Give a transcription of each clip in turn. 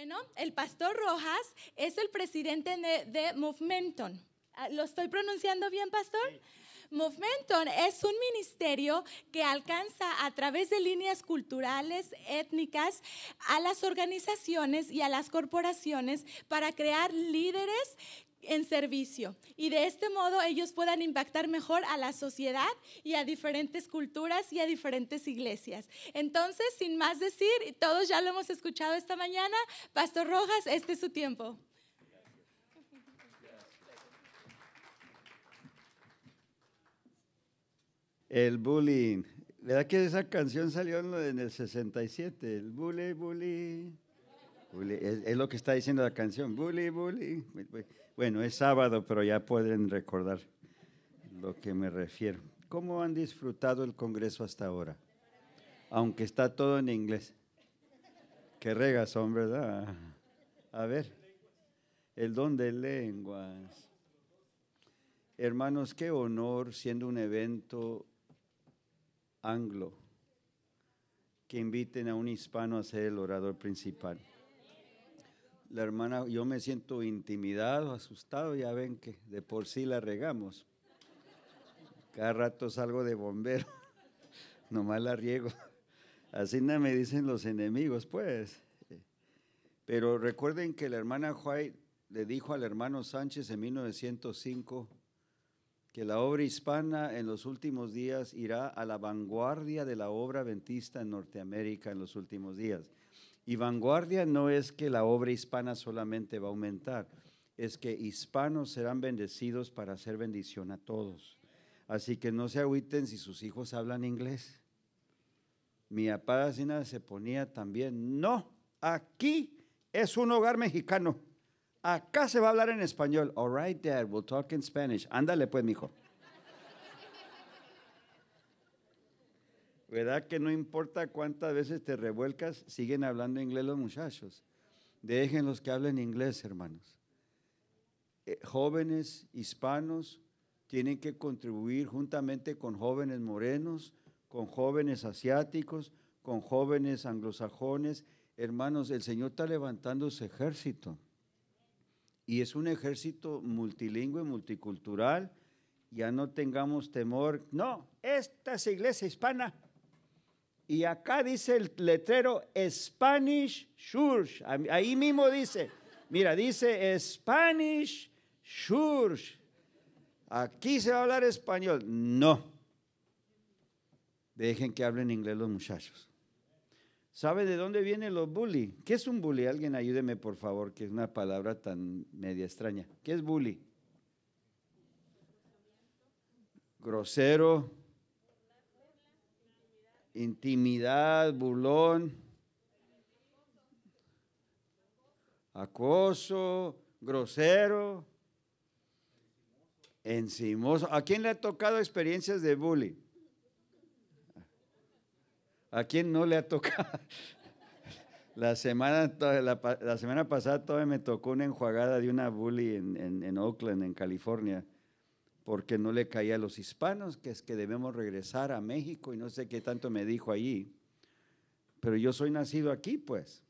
Bueno, el pastor Rojas es el presidente de, Movementon. Ah, ¿Lo estoy pronunciando bien, pastor? Movementon es un ministerio que alcanza a través de líneas culturales, étnicas, a las organizaciones y a las corporaciones para crear líderes en servicio y de este modo ellos puedan impactar mejor a la sociedad y a diferentes culturas y a diferentes iglesias. Entonces, sin más decir, y todos ya lo hemos escuchado esta mañana, Pastor Rojas, este es su tiempo. El bullying. ¿Verdad que esa canción salió en el 67? El bully, bully. Es, lo que está diciendo la canción. Bully, bully. Bueno, es sábado, pero ya pueden recordar lo que me refiero. ¿Cómo han disfrutado el Congreso hasta ahora? Aunque está todo en inglés. Qué regazón, ¿verdad? A ver, el don de lenguas. Hermanos, qué honor siendo un evento anglo que inviten a un hispano a ser el orador principal la hermana, yo me siento intimidado, asustado, ya ven que de por sí la regamos. Cada rato salgo de bombero, nomás la riego. Así nada me dicen los enemigos, pues. Pero recuerden que la hermana White le dijo al hermano Sánchez en 1905 que la obra hispana en los últimos días irá a la vanguardia de la obra ventista en Norteamérica en los últimos días. Y vanguardia no es que la obra hispana solamente va a aumentar, es que hispanos serán bendecidos para hacer bendición a todos. Así que no se agüiten si sus hijos hablan inglés. Mi papá se ponía también, no, aquí es un hogar mexicano. Acá se va a hablar en español. All right, dad, we'll talk in Spanish. Ándale pues, mijo. ¿Verdad que no importa cuántas veces te revuelcas, siguen hablando inglés los muchachos? Dejen los que hablen inglés, hermanos. Eh, jóvenes hispanos tienen que contribuir juntamente con jóvenes morenos, con jóvenes asiáticos, con jóvenes anglosajones. Hermanos, el Señor está levantando su ejército. Y es un ejército multilingüe, multicultural. Ya no tengamos temor. No, esta es iglesia hispana. Y acá dice el letrero Spanish Church. Ahí mismo dice, mira, dice Spanish Church. Aquí se va a hablar español. No. Dejen que hablen inglés los muchachos. ¿Sabe de dónde vienen los bully? ¿Qué es un bully? Alguien ayúdeme, por favor, que es una palabra tan media extraña. ¿Qué es bully? Grosero, intimidad, bulón, acoso, grosero, encimoso. ¿A quién le ha tocado experiencias de bullying? ¿A quién no le ha tocado? La semana, la, semana pasada todavía me tocó una enjuagada de una bully en Oakland, en California porque no le caía a los hispanos, que es que debemos regresar a México y no sé qué tanto me dijo allí. Pero yo soy nacido aquí, pues.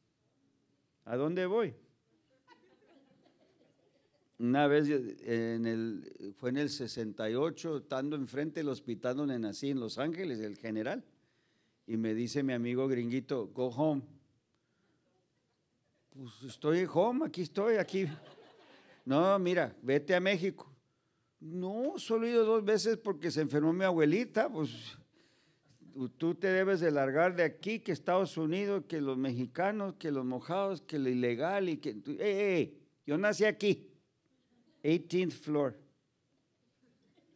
¿A dónde voy? Una vez en el, fue en el 68, estando enfrente del hospital donde nací en Los Ángeles, el general, y me dice mi amigo gringuito, go home. Pues estoy home, aquí estoy, aquí. No, mira, vete a México. No, solo he ido dos veces porque se enfermó mi abuelita, pues tú te debes de largar de aquí, que Estados Unidos, que los mexicanos, que los mojados, que lo ilegal y que... Eh, eh! Yo nací aquí, 18th floor,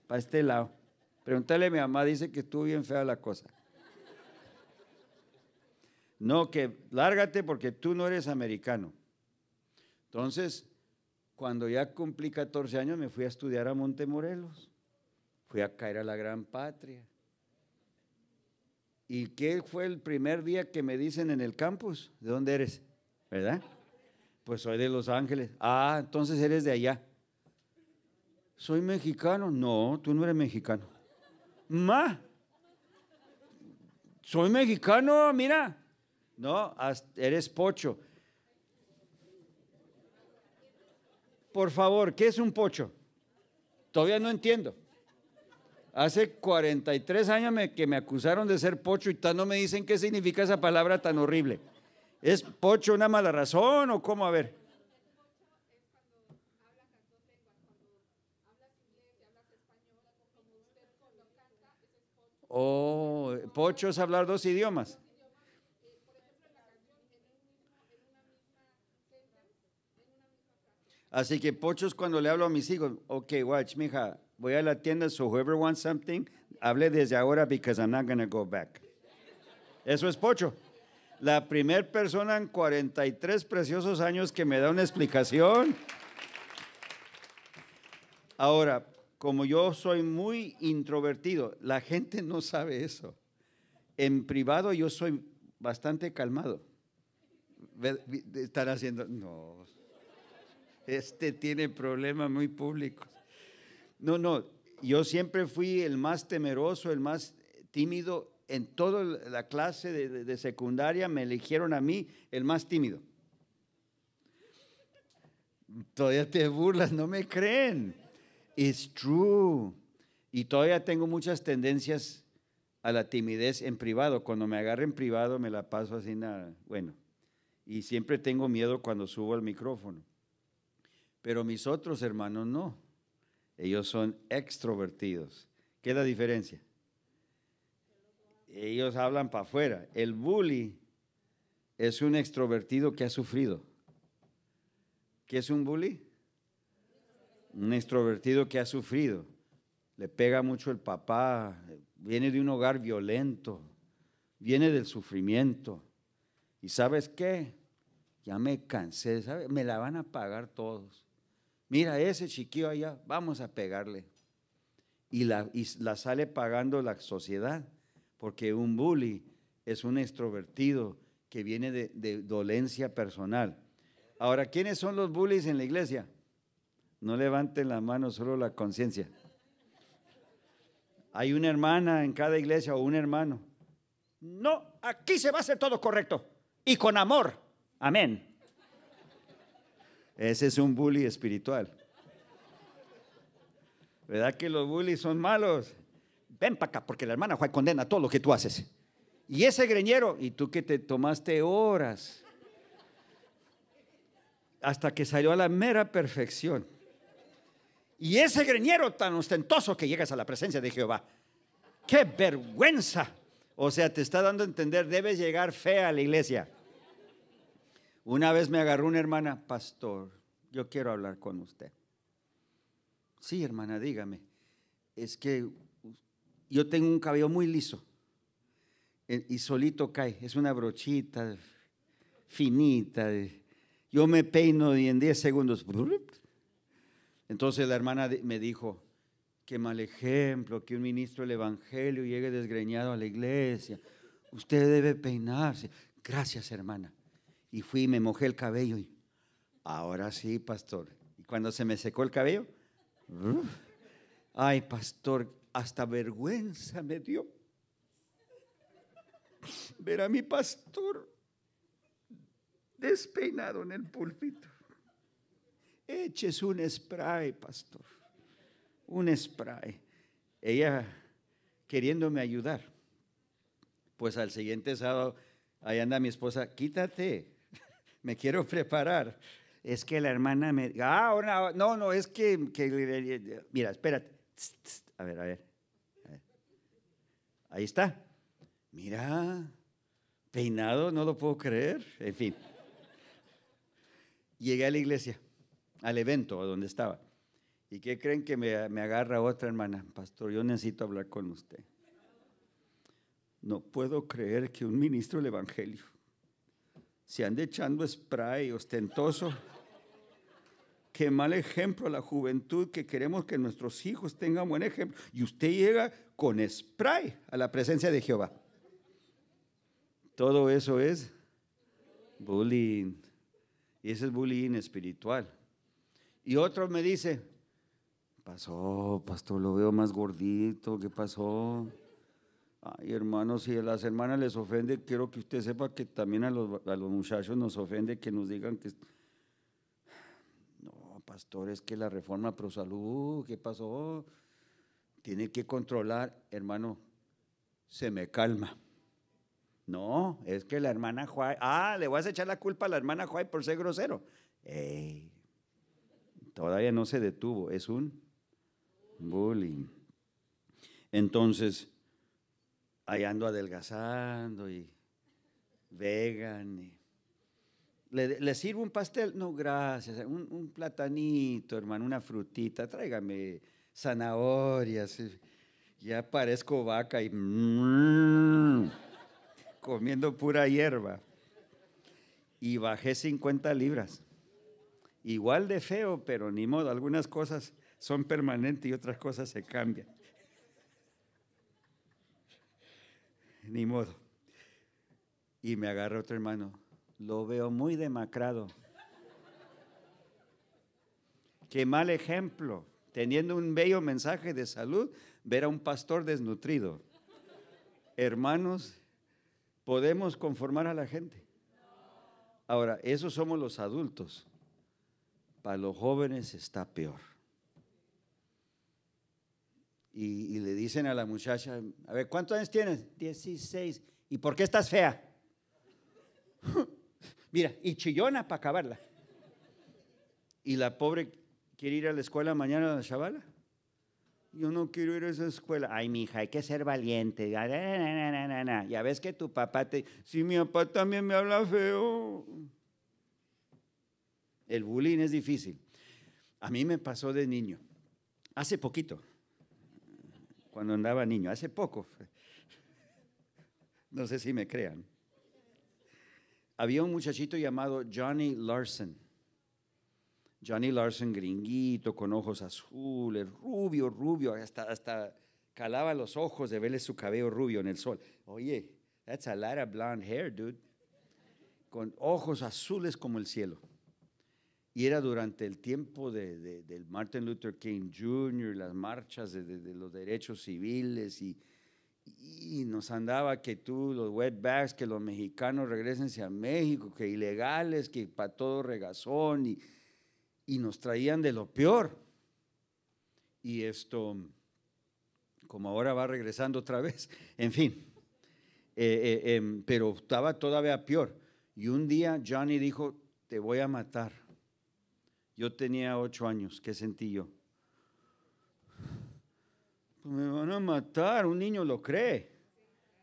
para este lado. Pregúntale a mi mamá, dice que estuvo bien fea la cosa. No, que lárgate porque tú no eres americano. Entonces, cuando ya cumplí 14 años me fui a estudiar a Montemorelos, fui a caer a la gran patria. ¿Y qué fue el primer día que me dicen en el campus? ¿De dónde eres? ¿Verdad? Pues soy de Los Ángeles. Ah, entonces eres de allá. ¿Soy mexicano? No, tú no eres mexicano. Ma, soy mexicano, mira. No, eres pocho. por favor, ¿qué es un pocho? Todavía no entiendo. Hace 43 años me, que me acusaron de ser pocho y tan no me dicen qué significa esa palabra tan horrible. ¿Es pocho una mala razón o cómo? A ver. Oh, pocho es hablar dos idiomas. Así que es cuando le hablo a mis hijos, ok, watch, mija, voy a la tienda, so whoever wants something, hable desde ahora because I'm not going to go back. Eso es pocho. La primera persona en 43 preciosos años que me da una explicación. Ahora, como yo soy muy introvertido, la gente no sabe eso. En privado yo soy bastante calmado. Están haciendo, no, este tiene problemas muy públicos. No, no, yo siempre fui el más temeroso, el más tímido. En toda la clase de, secundaria me eligieron a mí el más tímido. Todavía te burlas, no me creen. It's true. Y todavía tengo muchas tendencias a la timidez en privado. Cuando me agarro en privado me la paso así nada. Bueno, y siempre tengo miedo cuando subo al micrófono pero mis otros hermanos no. Ellos son extrovertidos. ¿Qué es la diferencia? Ellos hablan para afuera. El bully es un extrovertido que ha sufrido. ¿Qué es un bully? Un extrovertido que ha sufrido. Le pega mucho el papá, viene de un hogar violento, viene del sufrimiento. ¿Y sabes qué? Ya me cansé, Me la van a pagar todos. Mira, ese chiquillo allá, vamos a pegarle. Y la, sale pagando la sociedad, porque un bully es un extrovertido que viene de, de dolencia personal. Ahora, ¿quiénes son los bullies en la iglesia? No levanten la mano, solo la conciencia. Hay una hermana en cada iglesia o un hermano. No, aquí se va a hacer todo correcto y con amor. Amén. Ese es un bully espiritual. ¿Verdad que los bullies son malos? Ven para acá, porque la hermana Juan condena todo lo que tú haces. Y ese greñero, y tú que te tomaste horas hasta que salió a la mera perfección. Y ese greñero tan ostentoso que llegas a la presencia de Jehová. ¡Qué vergüenza! O sea, te está dando a entender, debes llegar fea a la iglesia. Una vez me agarró una hermana, pastor, yo quiero hablar con usted. Sí, hermana, dígame. Es que yo tengo un cabello muy liso eh, y solito cae. Es una brochita finita. Yo me peino y en 10 segundos. Entonces la hermana me dijo, qué mal ejemplo que un ministro del Evangelio llegue desgreñado a la iglesia. Usted debe peinarse. Gracias, hermana y fui y me mojé el cabello. Y, Ahora sí, pastor. Y cuando se me secó el cabello, ay, pastor, hasta vergüenza me dio ver a mi pastor despeinado en el púlpito. Eches un spray, pastor. Un spray. Ella queriéndome ayudar. Pues al siguiente sábado, ahí anda mi esposa, quítate, me quiero preparar. Es que la hermana me... Ah, ahora, no, no, es que, que... mira, espérate. A ver, a ver. Ahí está. Mira, peinado, no lo puedo creer. En fin. Llegué a la iglesia, al evento donde estaba. ¿Y qué creen que me, me, agarra otra hermana? Pastor, yo necesito hablar con usted. No puedo creer que un ministro del Evangelio se anda echando spray ostentoso. Qué mal ejemplo a la juventud que queremos que nuestros hijos tengan buen ejemplo. Y usted llega con spray a la presencia de Jehová. Todo eso es bullying. Y ese es bullying espiritual. Y otro me dice, pasó, pastor, lo veo más gordito, ¿qué pasó? Ay, hermano, si a las hermanas les ofende, quiero que usted sepa que también a los, muchachos nos ofende que nos digan que... No, pastor, es que la reforma pro salud, ¿qué pasó? Tiene que controlar, hermano, se me calma. No, es que la hermana Juárez, ah, le vas a echar la culpa a la hermana Juárez por ser grosero. Ey, todavía no se detuvo, es un bullying. Entonces, ahí ando adelgazando y vegan. ¿Le, sirvo un pastel? No, gracias. Un, platanito, hermano, una frutita. Tráigame zanahorias. Ya parezco vaca y comiendo pura hierba. Y bajé 50 libras. Igual de feo, pero ni modo. Algunas cosas son permanentes y otras cosas se cambian. ni modo. Y me agarra otro hermano, lo veo muy demacrado. Qué mal ejemplo, teniendo un bello mensaje de salud, ver a un pastor desnutrido. Hermanos, podemos conformar a la gente. Ahora, esos somos los adultos. Para los jóvenes está peor y, le dicen a la muchacha, a ver, ¿cuántos años tienes? 16. ¿Y por qué estás fea? Mira, y chillona para acabarla. Y la pobre quiere ir a la escuela mañana la chavala. Yo no quiero ir a esa escuela. Ay, mija, hay que ser valiente. Ya ves que tu papá te... Sí, mi papá también me habla feo. El bullying es difícil. A mí me pasó de niño. Hace poquito cuando andaba niño, hace poco. No sé si me crean. Había un muchachito llamado Johnny Larson. Johnny Larson, gringuito, con ojos azules, rubio, rubio, hasta, hasta calaba los ojos de verle su cabello rubio en el sol. Oye, that's a lot of blonde hair, dude. Con ojos azules como el cielo y era durante el tiempo de, del Martin Luther King Jr., las marchas de, de los derechos civiles y, y, nos andaba que tú, los wetbacks, que los mexicanos regresense a México, que ilegales, que para todo regazón y, y nos traían de lo peor. Y esto, como ahora va regresando otra vez, en fin, eh, eh, em, pero estaba todavía peor. Y un día Johnny dijo, te voy a matar yo tenía ocho años, ¿qué sentí yo? Pues me van a matar, un niño lo cree.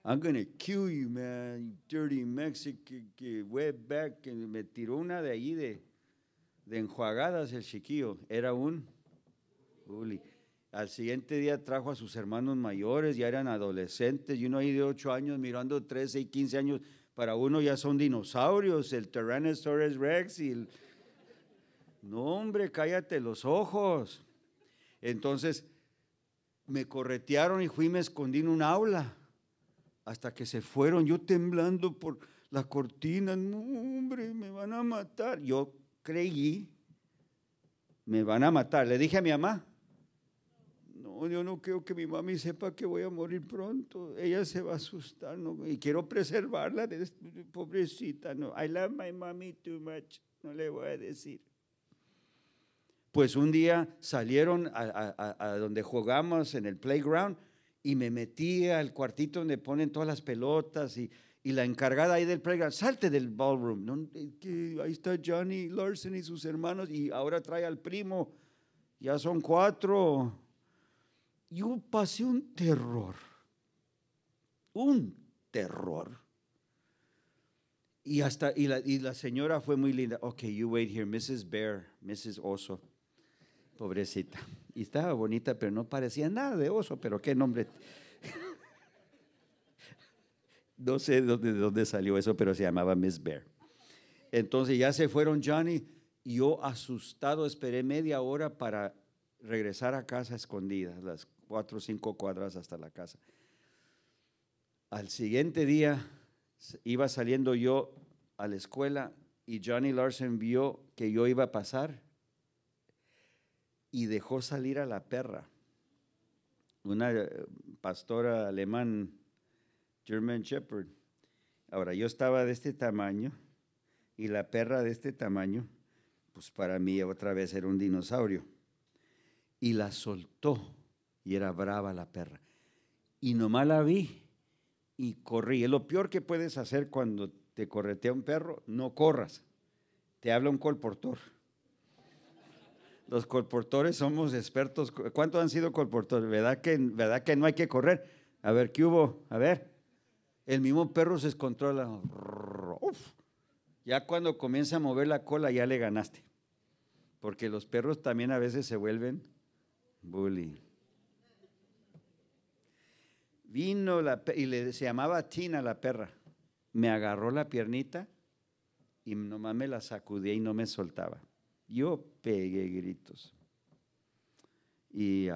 I'm gonna kill you, man, you dirty Mexican, Que Me tiró una de ahí de, de enjuagadas el chiquillo. Era un bully. Al siguiente día trajo a sus hermanos mayores, ya eran adolescentes, y uno ahí de ocho años mirando 13 y 15 años, para uno ya son dinosaurios, el Tyrannosaurus Rex y el no, hombre, cállate los ojos. Entonces, me corretearon y fui y me escondí en un aula hasta que se fueron, yo temblando por la cortina, no, hombre, me van a matar. Yo creí, me van a matar. Le dije a mi mamá, no, yo no creo que mi mamá sepa que voy a morir pronto, ella se va a asustar, y quiero preservarla, de, este, pobrecita, no, I love my mommy too much, no le voy a decir. Pues un día salieron a, donde jugamos en el playground y me metí al cuartito donde ponen todas las pelotas y, la encargada ahí del playground, salte del ballroom. Ahí está Johnny Larson y sus hermanos y ahora trae al primo. Ya son cuatro. Yo pasé un terror, un terror. Y, hasta, y, la, señora fue muy linda. Ok, you wait here, Mrs. Bear, Mrs. Oso pobrecita. Y estaba bonita, pero no parecía nada de oso, pero qué nombre. no sé de dónde, salió eso, pero se llamaba Miss Bear. Entonces ya se fueron Johnny y yo asustado esperé media hora para regresar a casa escondida, las cuatro o cinco cuadras hasta la casa. Al siguiente día iba saliendo yo a la escuela y Johnny Larson vio que yo iba a pasar y dejó salir a la perra. Una eh, pastora alemán, German Shepherd. Ahora, yo estaba de este tamaño y la perra de este tamaño, pues para mí otra vez era un dinosaurio. Y la soltó y era brava la perra. Y nomás la vi y corrí. Es lo peor que puedes hacer cuando te corretea un perro, no corras. Te habla un colportor los colportores somos expertos. ¿Cuántos han sido colportores? ¿Verdad que, ¿Verdad que no hay que correr? A ver, ¿qué hubo? A ver. El mismo perro se descontrola. Uf. Ya cuando comienza a mover la cola ya le ganaste. Porque los perros también a veces se vuelven bully. Vino la, y le, se llamaba Tina la perra. Me agarró la piernita y nomás me la sacudía y no me soltaba. Yo pegué gritos. Y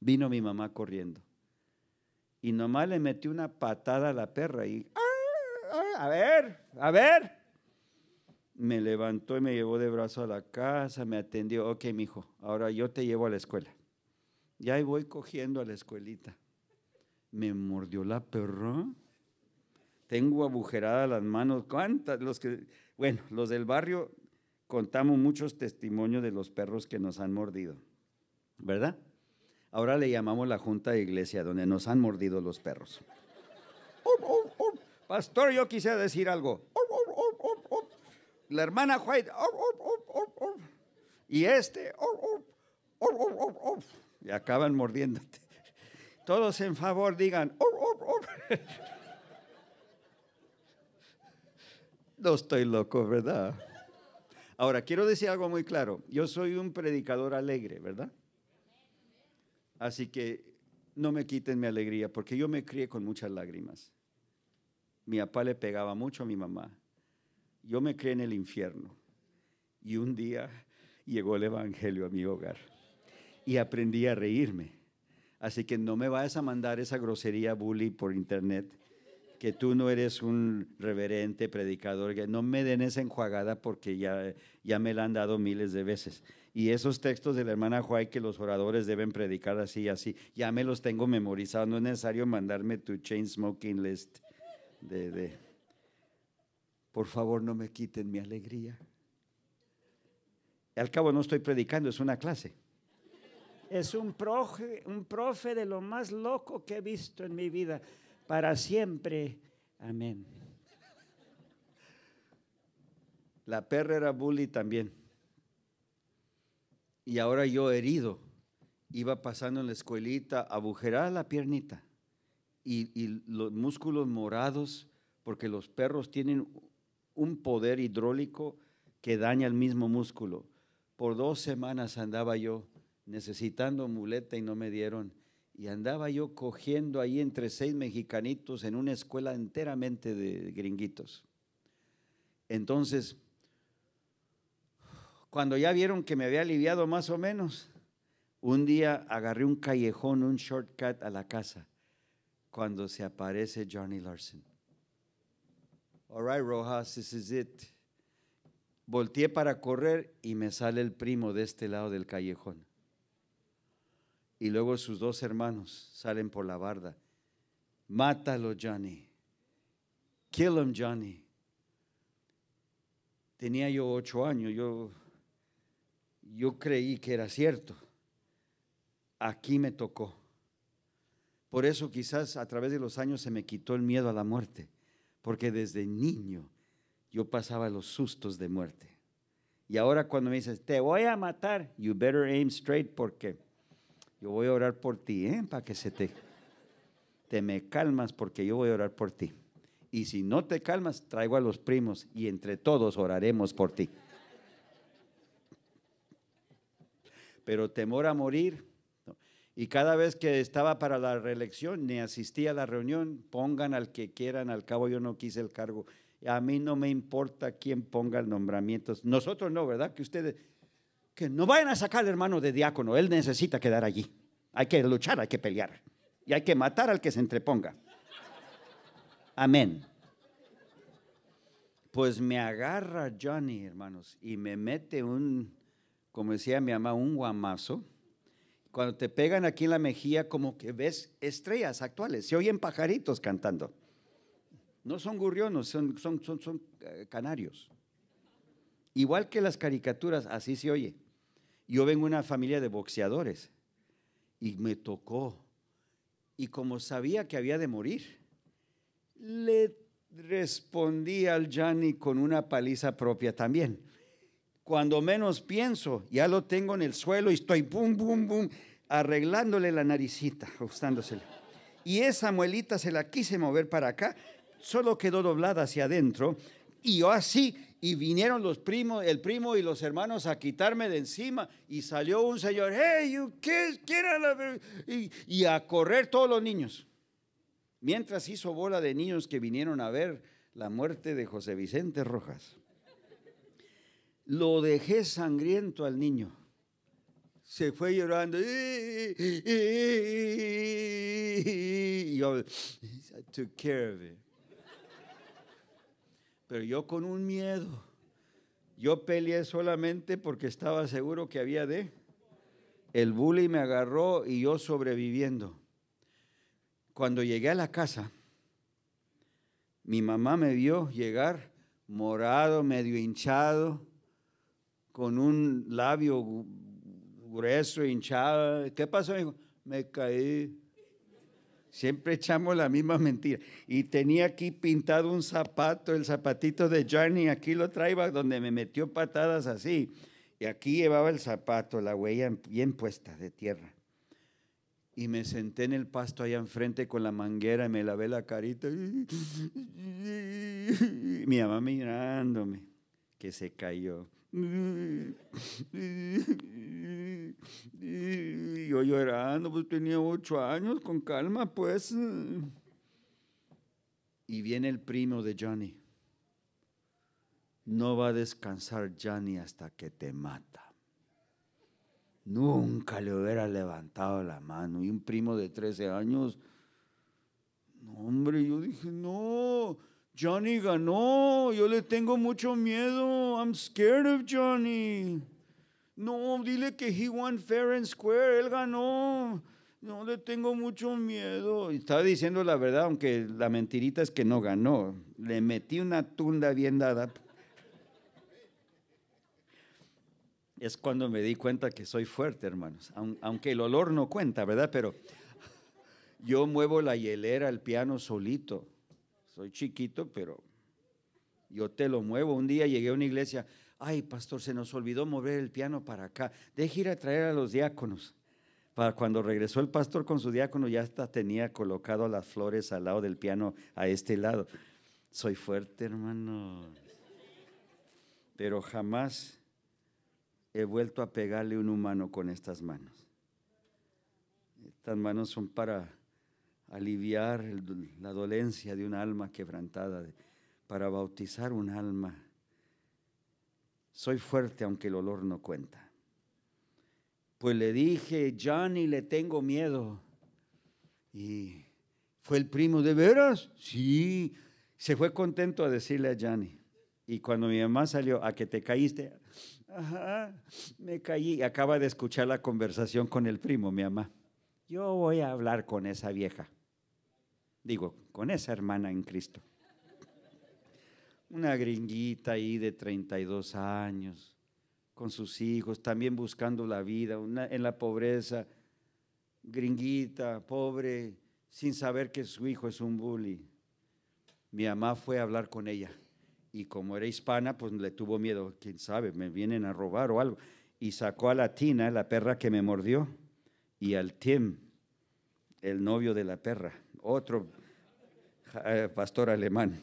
vino mi mamá corriendo. Y nomás le metí una patada a la perra y, ah, a ver, a ver. Me levantó y me llevó de brazo a la casa, me atendió, ok, mijo, ahora yo te llevo a la escuela. Y ahí voy cogiendo a la escuelita. Me mordió la perra. Tengo agujeradas las manos. ¿Cuántas? Los que, bueno, los del barrio contamos muchos testimonios de los perros que nos han mordido, ¿verdad? Ahora le llamamos la junta de iglesia, donde nos han mordido los perros. Pastor, yo quisiera decir algo. La hermana White. Y este. Y acaban mordiéndote. Todos en favor digan. No estoy loco, ¿verdad? Ahora, quiero decir algo muy claro. Yo soy un predicador alegre, ¿verdad? Así que no me quiten mi alegría, porque yo me crié con muchas lágrimas. Mi papá le pegaba mucho a mi mamá. Yo me crié en el infierno. Y un día llegó el Evangelio a mi hogar. Y aprendí a reírme. Así que no me vayas a mandar esa grosería bully por internet que tú no eres un reverente predicador, que no me den esa enjuagada porque ya, ya me la han dado miles de veces. Y esos textos de la hermana Juárez que los oradores deben predicar así y así, ya me los tengo memorizados, no es necesario mandarme tu chain smoking list de, por favor no me quiten mi alegría. Al cabo no estoy predicando, es una clase. Es un profe, un profe de lo más loco que he visto en mi vida para siempre. Amén. La perra era bully también. Y ahora yo herido, iba pasando en la escuelita, agujerada la piernita y, y los músculos morados, porque los perros tienen un poder hidráulico que daña el mismo músculo. Por dos semanas andaba yo necesitando muleta y no me dieron. Y andaba yo cogiendo ahí entre seis mexicanitos en una escuela enteramente de gringuitos. Entonces, cuando ya vieron que me había aliviado más o menos, un día agarré un callejón, un shortcut a la casa, cuando se aparece Johnny Larson. All right, Rojas, this is it. Volteé para correr y me sale el primo de este lado del callejón. Y luego sus dos hermanos salen por la barda. Mátalo, Johnny. Kill him, Johnny. Tenía yo ocho años, yo, yo creí que era cierto. Aquí me tocó. Por eso quizás a través de los años se me quitó el miedo a la muerte, porque desde niño yo pasaba los sustos de muerte. Y ahora cuando me dices, te voy a matar, you better aim straight porque... Yo voy a orar por ti, ¿eh? Para que se te, te me calmas porque yo voy a orar por ti. Y si no te calmas, traigo a los primos y entre todos oraremos por ti. Pero temor a morir. Y cada vez que estaba para la reelección, ni asistía a la reunión, pongan al que quieran, al cabo yo no quise el cargo. A mí no me importa quién ponga el nombramiento. Nosotros no, ¿verdad? Que ustedes, no vayan a sacar al hermano de diácono, él necesita quedar allí. Hay que luchar, hay que pelear y hay que matar al que se entreponga. Amén. Pues me agarra Johnny, hermanos, y me mete un, como decía mi mamá, un guamazo. Cuando te pegan aquí en la mejilla, como que ves estrellas actuales, se oyen pajaritos cantando. No son gurriones, son, son, son, son eh, canarios. Igual que las caricaturas, así se oye. Yo vengo de una familia de boxeadores y me tocó. Y como sabía que había de morir, le respondí al Gianni con una paliza propia también. Cuando menos pienso, ya lo tengo en el suelo y estoy bum, boom boom arreglándole la naricita, ajustándosela. Y esa muelita se la quise mover para acá, solo quedó doblada hacia adentro. Y yo así y vinieron los primos, el primo y los hermanos a quitarme de encima y salió un señor, hey, you kids, get out y, y a correr todos los niños. Mientras hizo bola de niños que vinieron a ver la muerte de José Vicente Rojas. Lo dejé sangriento al niño. Se fue llorando. Y yo, I took care of it pero yo con un miedo. Yo peleé solamente porque estaba seguro que había de. El bully me agarró y yo sobreviviendo. Cuando llegué a la casa, mi mamá me vio llegar morado, medio hinchado, con un labio grueso, hinchado. ¿Qué pasó? Me caí. Siempre echamos la misma mentira. Y tenía aquí pintado un zapato, el zapatito de Johnny, aquí lo traía donde me metió patadas así. Y aquí llevaba el zapato, la huella bien puesta de tierra. Y me senté en el pasto allá enfrente con la manguera y me lavé la carita. Y mi mamá mirándome, que se cayó. Y yo llorando, pues tenía ocho años, con calma, pues. Y viene el primo de Johnny. No va a descansar Johnny hasta que te mata. Nunca le hubiera levantado la mano. Y un primo de 13 años, no, hombre, yo dije, no, Johnny ganó, yo le tengo mucho miedo, I'm scared of Johnny. No, dile que he won fair and square, él ganó. No le tengo mucho miedo. Estaba diciendo la verdad, aunque la mentirita es que no ganó. Le metí una tunda bien dada. Es cuando me di cuenta que soy fuerte, hermanos. Aunque el olor no cuenta, ¿verdad? Pero yo muevo la hielera, al piano solito soy chiquito, pero yo te lo muevo. Un día llegué a una iglesia, ay, pastor, se nos olvidó mover el piano para acá. Deje ir a traer a los diáconos. Para cuando regresó el pastor con su diácono, ya hasta tenía colocado las flores al lado del piano, a este lado. Soy fuerte, hermano. Pero jamás he vuelto a pegarle un humano con estas manos. Estas manos son para aliviar la dolencia de un alma quebrantada, para bautizar un alma. Soy fuerte aunque el olor no cuenta. Pues le dije, Johnny, le tengo miedo. Y fue el primo, ¿de veras? Sí. Se fue contento a decirle a Johnny. Y cuando mi mamá salió, a que te caíste, ajá, me caí. Acaba de escuchar la conversación con el primo, mi mamá. Yo voy a hablar con esa vieja. Digo, con esa hermana en Cristo. Una gringuita ahí de 32 años, con sus hijos, también buscando la vida, una, en la pobreza, gringuita, pobre, sin saber que su hijo es un bully. Mi mamá fue a hablar con ella y como era hispana, pues le tuvo miedo, quién sabe, me vienen a robar o algo. Y sacó a la Tina, la perra que me mordió, y al Tim, el novio de la perra otro eh, pastor alemán.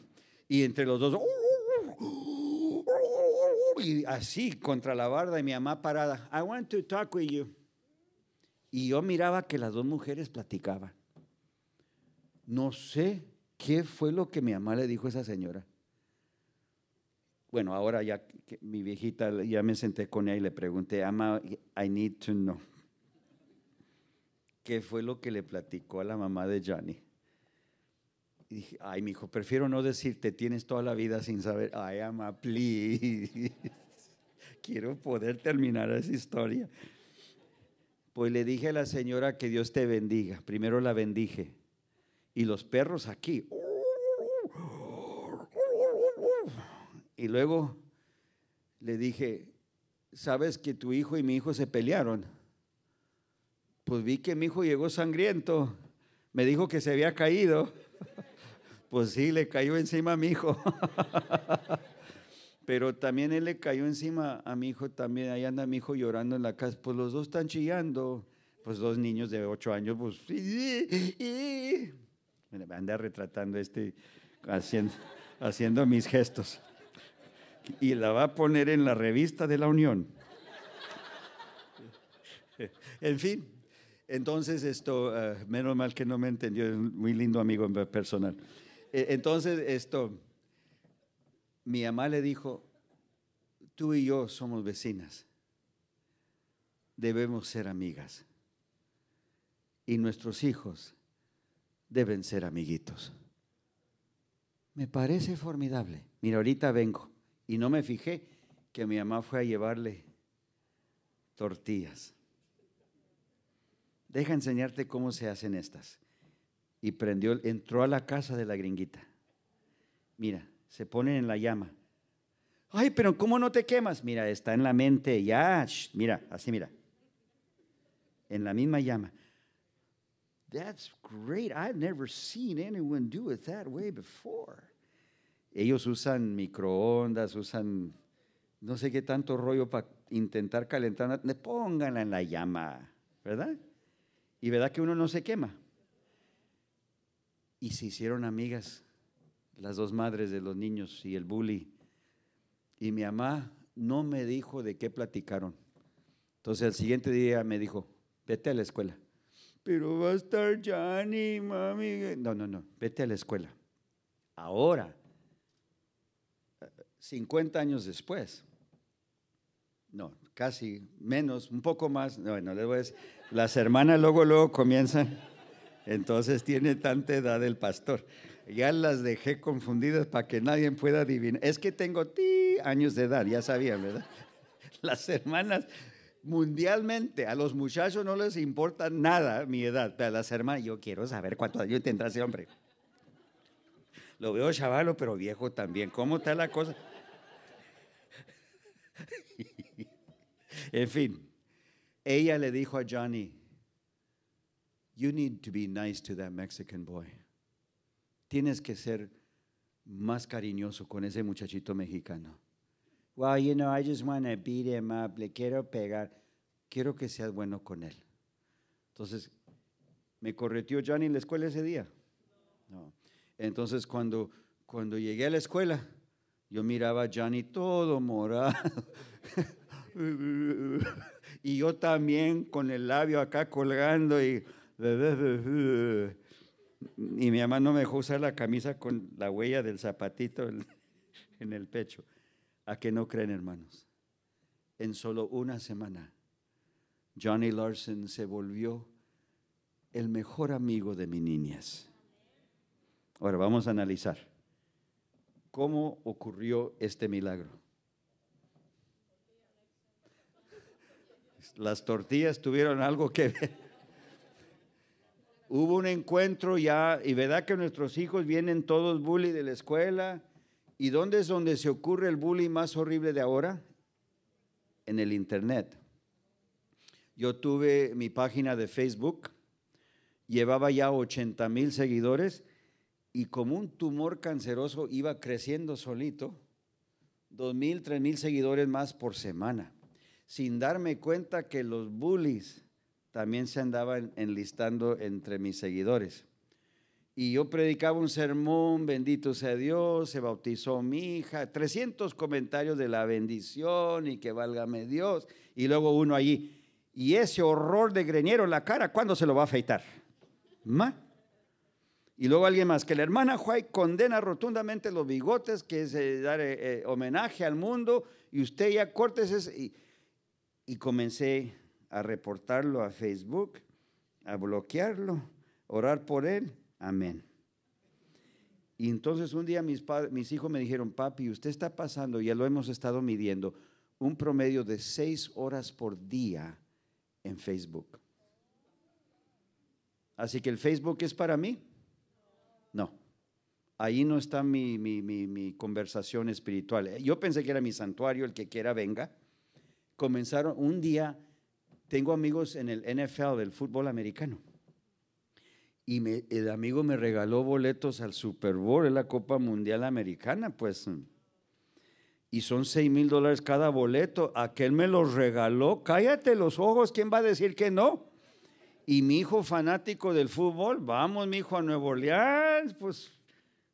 Y entre los dos, y así contra la barda y mi mamá parada, I want to talk with you. Y yo miraba que las dos mujeres platicaban. No sé qué fue lo que mi mamá le dijo a esa señora. Bueno, ahora ya mi viejita, ya me senté con ella y le pregunté, Ama, I need to know. ¿Qué fue lo que le platicó a la mamá de Johnny? Y dije, ay, mi hijo, prefiero no decirte, tienes toda la vida sin saber, ay, ama, please. Quiero poder terminar esa historia. Pues le dije a la señora que Dios te bendiga. Primero la bendije. Y los perros aquí. Y luego le dije, ¿sabes que tu hijo y mi hijo se pelearon? Pues vi que mi hijo llegó sangriento. Me dijo que se había caído. Pues sí, le cayó encima a mi hijo. Pero también él le cayó encima a mi hijo, también ahí anda mi hijo llorando en la casa. Pues los dos están chillando. Pues dos niños de ocho años, pues... Anda retratando este, haciendo, mis gestos. Y la va a poner en la revista de la Unión. En fin, entonces esto, eh, menos mal que no me entendió, es muy lindo amigo personal. E-, entonces, esto, mi mamá le dijo, tú y yo somos vecinas, debemos ser amigas y nuestros hijos deben ser amiguitos. Me parece formidable. Mira, ahorita vengo y no me fijé que mi mamá fue a llevarle tortillas. Deja enseñarte cómo se hacen estas y prendió, entró a la casa de la gringuita. Mira, se ponen en la llama. Ay, pero ¿cómo no te quemas? Mira, está en la mente, ya, mira, así mira. En la misma llama. That's great. I've never seen anyone do it that way before. Ellos usan microondas, usan no sé qué tanto rollo para intentar calentar. Pónganla en la llama, ¿verdad? Y verdad que uno no se quema y se hicieron amigas las dos madres de los niños y el bully. Y mi mamá no me dijo de qué platicaron. Entonces al siguiente día me dijo, vete a la escuela. Pero va a estar Johnny, mami. No, no, no, vete a la escuela. Ahora, 50 años después, no, casi menos, un poco más, bueno, les las hermanas luego, luego comienzan. Entonces tiene tanta edad el pastor. Ya las dejé confundidas para que nadie pueda adivinar. Es que tengo ti años de edad, ya sabían, ¿verdad? Las hermanas mundialmente a los muchachos no les importa nada mi edad, a las hermanas yo quiero saber cuánto años tendrá ese hombre. Lo veo chavalo, pero viejo también. ¿Cómo está la cosa? en fin, ella le dijo a Johnny, You need to be nice to that Mexican boy. Tienes que ser más cariñoso con ese muchachito mexicano. Well, you know, I just want to beat him up. Le quiero pegar. Quiero que seas bueno con él. Entonces, me corretió Johnny en la escuela ese día. No. Entonces, cuando, cuando llegué a la escuela, yo miraba a Johnny todo morado. y yo también con el labio acá colgando y Y mi mamá no me dejó usar la camisa con la huella del zapatito en el pecho. ¿A que no creen, hermanos? En solo una semana, Johnny Larson se volvió el mejor amigo de mi niñez. Ahora vamos a analizar cómo ocurrió este milagro. Las tortillas tuvieron algo que ver hubo un encuentro ya, y verdad que nuestros hijos vienen todos bully de la escuela. ¿Y dónde es donde se ocurre el bully más horrible de ahora? En el Internet. Yo tuve mi página de Facebook, llevaba ya 80 mil seguidores y como un tumor canceroso iba creciendo solito, 2 mil, 3 mil seguidores más por semana, sin darme cuenta que los bullies también se andaba enlistando entre mis seguidores. Y yo predicaba un sermón, bendito sea Dios, se bautizó mi hija, 300 comentarios de la bendición y que válgame Dios. Y luego uno allí, y ese horror de greñero en la cara, ¿cuándo se lo va a afeitar? ¿Ma? Y luego alguien más, que la hermana White condena rotundamente los bigotes, que es dar eh, eh, homenaje al mundo, y usted ya cortes y comencé a reportarlo a Facebook, a bloquearlo, orar por él. Amén. Y entonces un día mis, mis hijos me dijeron, papi, usted está pasando, ya lo hemos estado midiendo, un promedio de seis horas por día en Facebook. Así que el Facebook es para mí. No, ahí no está mi conversación espiritual. Yo pensé que era mi santuario, el que quiera venga. Comenzaron un día tengo amigos en el NFL, del fútbol americano. Y el amigo me regaló boletos al Super Bowl, es la Copa Mundial Americana, pues. Y son 6 mil dólares cada boleto. Aquel me los regaló. Cállate los ojos, ¿quién va a decir que no? Y mi hijo fanático del fútbol, vamos, mi hijo a Nuevo Orleans, pues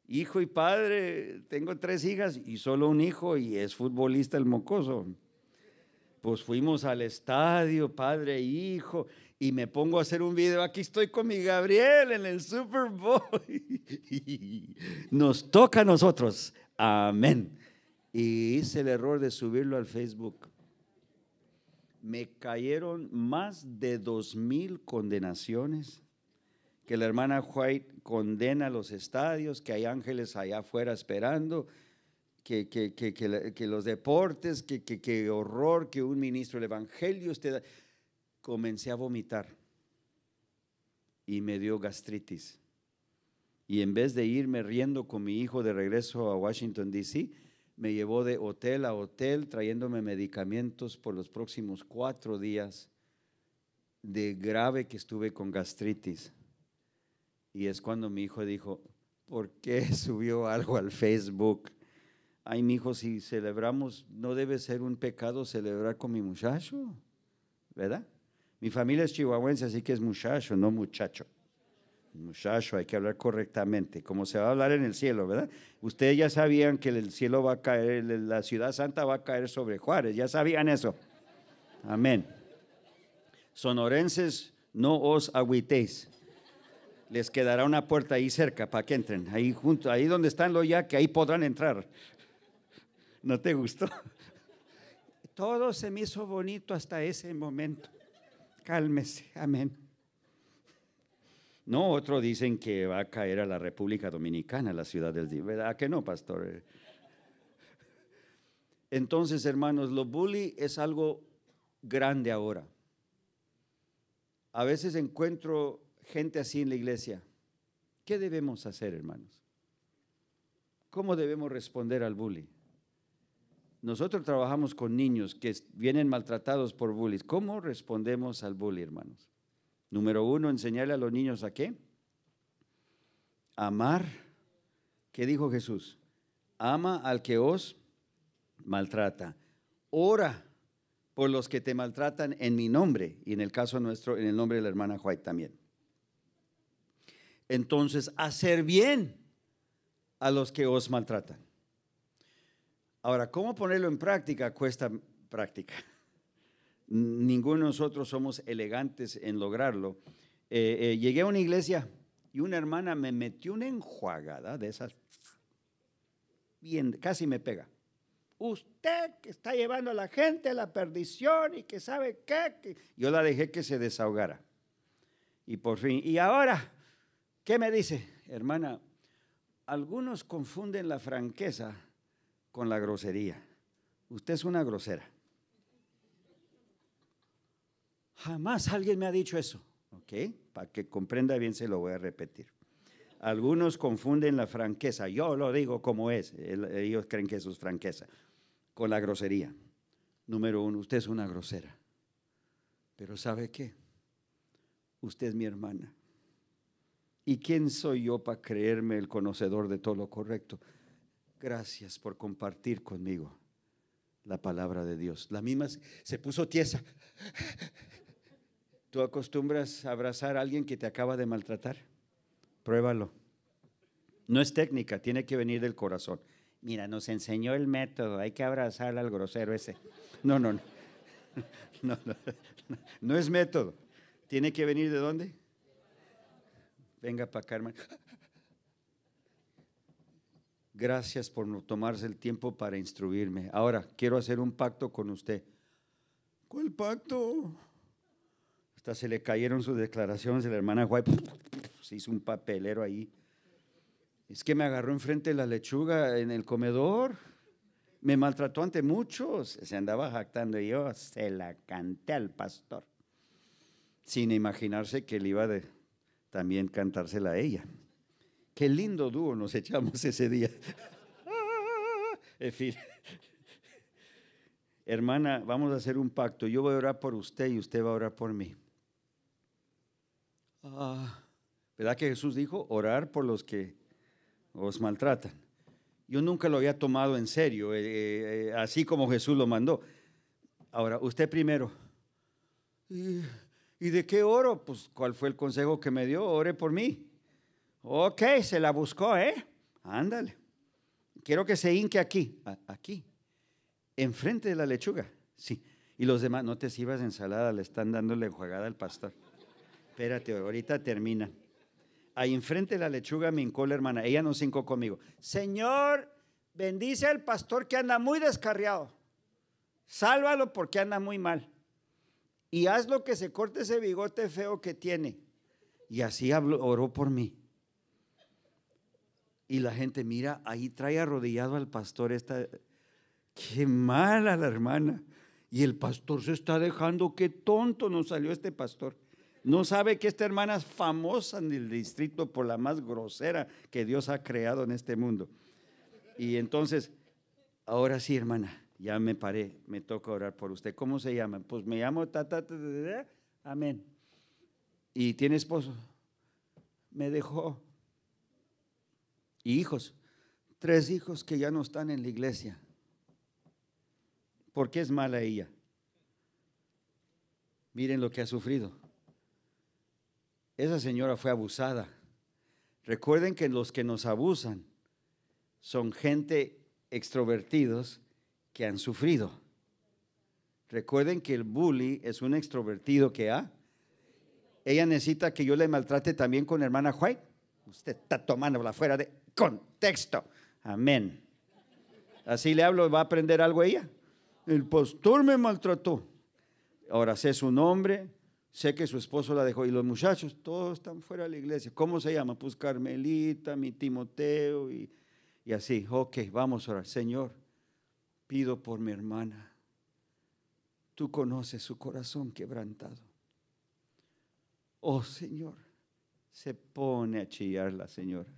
hijo y padre, tengo tres hijas y solo un hijo y es futbolista el mocoso pues fuimos al estadio, padre e hijo, y me pongo a hacer un video. Aquí estoy con mi Gabriel en el Super Bowl. Nos toca a nosotros. Amén. Y hice el error de subirlo al Facebook. Me cayeron más de dos mil condenaciones. Que la hermana White condena los estadios, que hay ángeles allá afuera esperando, que, los deportes, que, horror, que un ministro del Evangelio, usted... Comencé a vomitar y me dio gastritis. Y en vez de irme riendo con mi hijo de regreso a Washington, D.C., me llevó de hotel a hotel trayéndome medicamentos por los próximos cuatro días de grave que estuve con gastritis. Y es cuando mi hijo dijo, ¿por qué subió algo al Facebook? ay, mi hijo, si celebramos, no debe ser un pecado celebrar con mi muchacho, ¿verdad? Mi familia es chihuahuense, así que es muchacho, no muchacho. Muchacho, hay que hablar correctamente, como se va a hablar en el cielo, ¿verdad? Ustedes ya sabían que el cielo va a caer, la ciudad santa va a caer sobre Juárez, ya sabían eso. Amén. Sonorenses, no os agüitéis. Les quedará una puerta ahí cerca para que entren, ahí junto, ahí donde están los ya que ahí podrán entrar. ¿No te gustó? Todo se me hizo bonito hasta ese momento. Cálmese, amén. No, otro dicen que va a caer a la República Dominicana, la ciudad del día. ¿Verdad que no, pastor? Entonces, hermanos, lo bully es algo grande ahora. A veces encuentro gente así en la iglesia. ¿Qué debemos hacer, hermanos? ¿Cómo debemos responder al bully? Nosotros trabajamos con niños que vienen maltratados por bullies. ¿Cómo respondemos al bully, hermanos? Número uno, enseñarle a los niños a qué? Amar. ¿Qué dijo Jesús? Ama al que os maltrata. Ora por los que te maltratan en mi nombre y en el caso nuestro, en el nombre de la hermana White también. Entonces, hacer bien a los que os maltratan. Ahora, ¿cómo ponerlo en práctica? Cuesta práctica. Ninguno de nosotros somos elegantes en lograrlo. Eh, eh, llegué a una iglesia y una hermana me metió una enjuagada de esas. Bien, casi me pega. Usted que está llevando a la gente a la perdición y que sabe qué. Yo la dejé que se desahogara. Y por fin, y ahora, ¿qué me dice? Hermana, algunos confunden la franqueza con la grosería. Usted es una grosera. Jamás alguien me ha dicho eso. ¿Ok? Para que comprenda bien se lo voy a repetir. Algunos confunden la franqueza. Yo lo digo como es. Ellos creen que eso es franqueza. Con la grosería. Número uno, usted es una grosera. Pero ¿sabe qué? Usted es mi hermana. ¿Y quién soy yo para creerme el conocedor de todo lo correcto? gracias por compartir conmigo la palabra de Dios. La misma se puso tiesa. ¿Tú acostumbras a abrazar a alguien que te acaba de maltratar? Pruébalo. No es técnica, tiene que venir del corazón. Mira, nos enseñó el método, hay que abrazar al grosero ese. No, no, no. No, no, es método. Tiene que venir de dónde? Venga para acá, Gracias por tomarse el tiempo para instruirme. Ahora, quiero hacer un pacto con usted. ¿Cuál pacto? Hasta se le cayeron sus declaraciones de la hermana White. Se hizo un papelero ahí. Es que me agarró enfrente de la lechuga en el comedor. Me maltrató ante muchos. Se andaba jactando y yo se la canté al pastor. Sin imaginarse que él iba de, también cantársela a ella. Qué lindo dúo nos echamos ese día. en fin. Hermana, vamos a hacer un pacto. Yo voy a orar por usted y usted va a orar por mí. Ah. ¿Verdad que Jesús dijo orar por los que os maltratan? Yo nunca lo había tomado en serio, eh, eh, eh, así como Jesús lo mandó. Ahora, usted primero. ¿Y de qué oro? Pues, ¿cuál fue el consejo que me dio? Ore por mí. Ok, se la buscó, ¿eh? Ándale. Quiero que se hinque aquí, aquí, enfrente de la lechuga. Sí. Y los demás, no te sirvas ensalada, le están dándole la enjuagada al pastor. Espérate, ahorita termina. Ahí enfrente de la lechuga me hincó la hermana. Ella no se hincó conmigo. Señor, bendice al pastor que anda muy descarriado. Sálvalo porque anda muy mal. Y haz lo que se corte ese bigote feo que tiene. Y así habló, oró por mí. Y la gente mira, ahí trae arrodillado al pastor esta, qué mala la hermana. Y el pastor se está dejando, qué tonto nos salió este pastor. No sabe que esta hermana es famosa en el distrito por la más grosera que Dios ha creado en este mundo. Y entonces, ahora sí, hermana, ya me paré, me toca orar por usted. ¿Cómo se llama? Pues me llamo tata amén. ¿Y tiene esposo? Me dejó. Y hijos, tres hijos que ya no están en la iglesia. ¿Por qué es mala ella? Miren lo que ha sufrido. Esa señora fue abusada. Recuerden que los que nos abusan son gente extrovertidos que han sufrido. Recuerden que el bully es un extrovertido que ha. Ella necesita que yo le maltrate también con hermana White. Usted está tomándola fuera de contexto. Amén. Así le hablo, va a aprender algo ella. El pastor me maltrató. Ahora sé su nombre, sé que su esposo la dejó y los muchachos todos están fuera de la iglesia. ¿Cómo se llama? Pues Carmelita, mi Timoteo y, y así. Ok, vamos a orar. Señor, pido por mi hermana. Tú conoces su corazón quebrantado. Oh Señor, se pone a chillar la señora.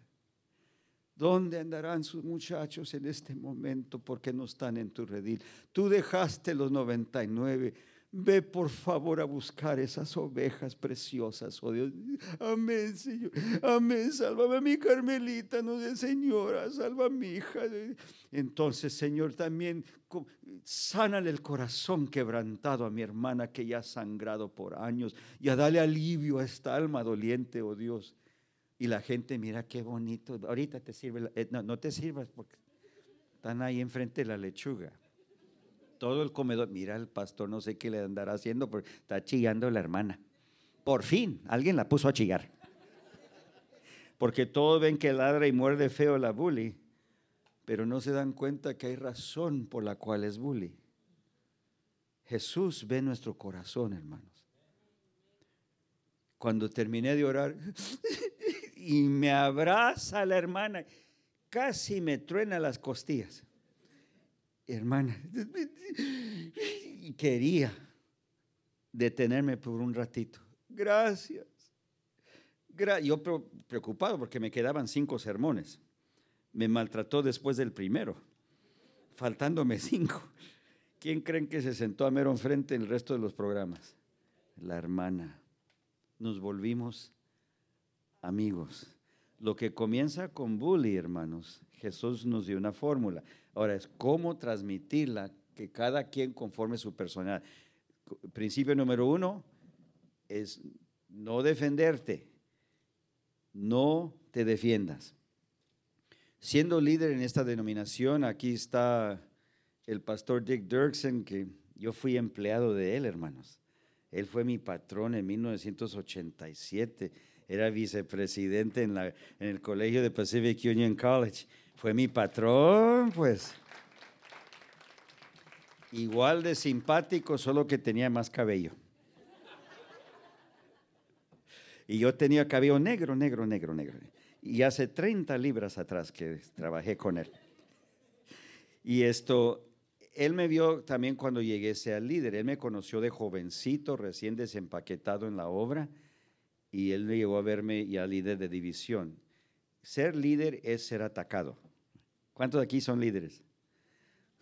¿Dónde andarán sus muchachos en este momento porque no están en tu redil? Tú dejaste los 99 Ve por favor a buscar esas ovejas preciosas, oh Dios. Amén, Señor. Amén, sálvame a mi Carmelita, no de señora, salva a mi hija. Entonces, Señor, también sánale el corazón quebrantado a mi hermana que ya ha sangrado por años y a alivio a esta alma doliente, oh Dios. Y la gente, mira qué bonito. Ahorita te sirve, eh, no, no te sirvas porque están ahí enfrente la lechuga todo el comedor, mira el pastor, no sé qué le andará haciendo, porque está chillando la hermana. Por fin, alguien la puso a chillar. Porque todos ven que ladra y muerde feo la bully, pero no se dan cuenta que hay razón por la cual es bully. Jesús ve nuestro corazón, hermanos. Cuando terminé de orar y me abraza la hermana, casi me truena las costillas hermana, quería detenerme por un ratito. Gracias. Yo preocupado porque me quedaban cinco sermones. Me maltrató después del primero, faltándome cinco. ¿Quién creen que se sentó a mero enfrente en el resto de los programas? La hermana. Nos volvimos amigos. Lo que comienza con bully, hermanos, Jesús nos dio una fórmula. Ahora es cómo transmitirla, que cada quien conforme su personal. Principio número uno es no defenderte, no te defiendas. Siendo líder en esta denominación, aquí está el pastor Dick Dirksen, que yo fui empleado de él, hermanos. Él fue mi patrón en 1987 era vicepresidente en, el colegio de Pacific Union College. Fue mi patrón, pues. Igual de simpático, solo que tenía más cabello. Y yo tenía cabello negro, negro, negro, negro. Y hace 30 libras atrás que trabajé con él. Y esto, él me vio también cuando llegué a ser líder. Él me conoció de jovencito, recién desempaquetado en la obra y él llegó a verme y ya líder de división. Ser líder es ser atacado. ¿Cuántos de aquí son líderes?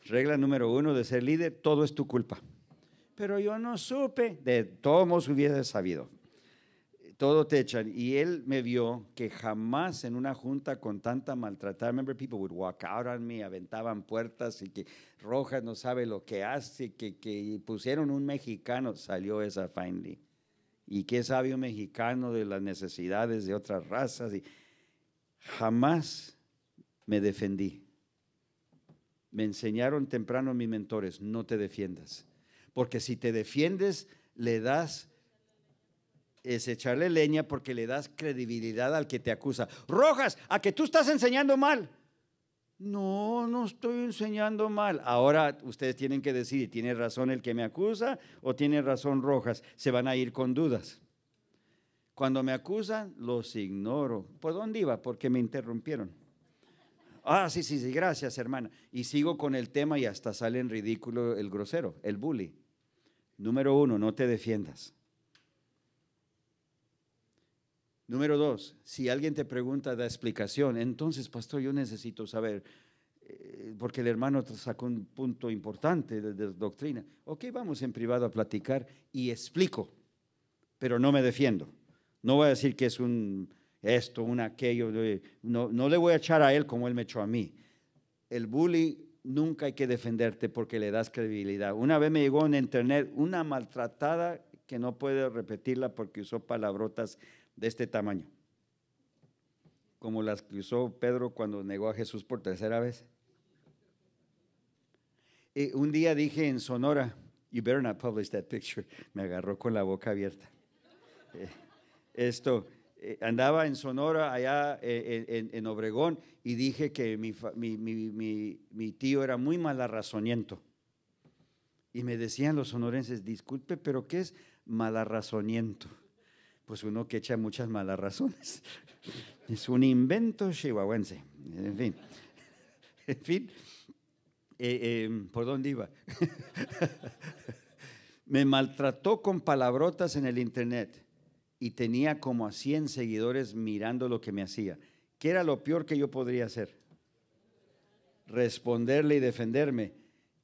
Regla número uno de ser líder, todo es tu culpa. Pero yo no supe, de todos hubiese sabido. Todo te echan. Y él me vio que jamás en una junta con tanta maltratar, remember people would walk out on me, aventaban puertas y que Rojas no sabe lo que hace, que, que pusieron un mexicano, salió esa finally y qué sabio mexicano de las necesidades de otras razas. Y jamás me defendí. Me enseñaron temprano mis mentores, no te defiendas. Porque si te defiendes, le das, es echarle leña porque le das credibilidad al que te acusa. Rojas, a que tú estás enseñando mal. No, no estoy enseñando mal. Ahora ustedes tienen que decidir, ¿tiene razón el que me acusa o tiene razón Rojas? Se van a ir con dudas. Cuando me acusan, los ignoro. ¿Por dónde iba? Porque me interrumpieron. Ah, sí, sí, sí, gracias, hermana. Y sigo con el tema y hasta sale en ridículo el grosero, el bully. Número uno, no te defiendas. Número dos, si alguien te pregunta da explicación, entonces, pastor, yo necesito saber, eh, porque el hermano sacó un punto importante de, doctrina. Ok, vamos en privado a platicar y explico, pero no me defiendo. No voy a decir que es un esto, un aquello, no, no le voy a echar a él como él me echó a mí. El bully nunca hay que defenderte porque le das credibilidad. Una vez me llegó en internet una maltratada que no puede repetirla porque usó palabrotas de este tamaño, como las que usó Pedro cuando negó a Jesús por tercera vez. un día dije en Sonora, you better not publish that picture, me agarró con la boca abierta. Eh, esto, eh, andaba en Sonora, allá eh, en, Obregón, y dije que mi, mi tío era muy malarrazoniento. Y me decían los sonorenses, disculpe, pero ¿qué es malarrazoniento? pues uno que echa muchas malas razones. Es un invento chihuahuense. En fin, en fin, eh, eh, ¿por dónde iba? Me maltrató con palabrotas en el internet y tenía como a 100 seguidores mirando lo que me hacía. ¿Qué era lo peor que yo podría hacer? Responderle y defenderme,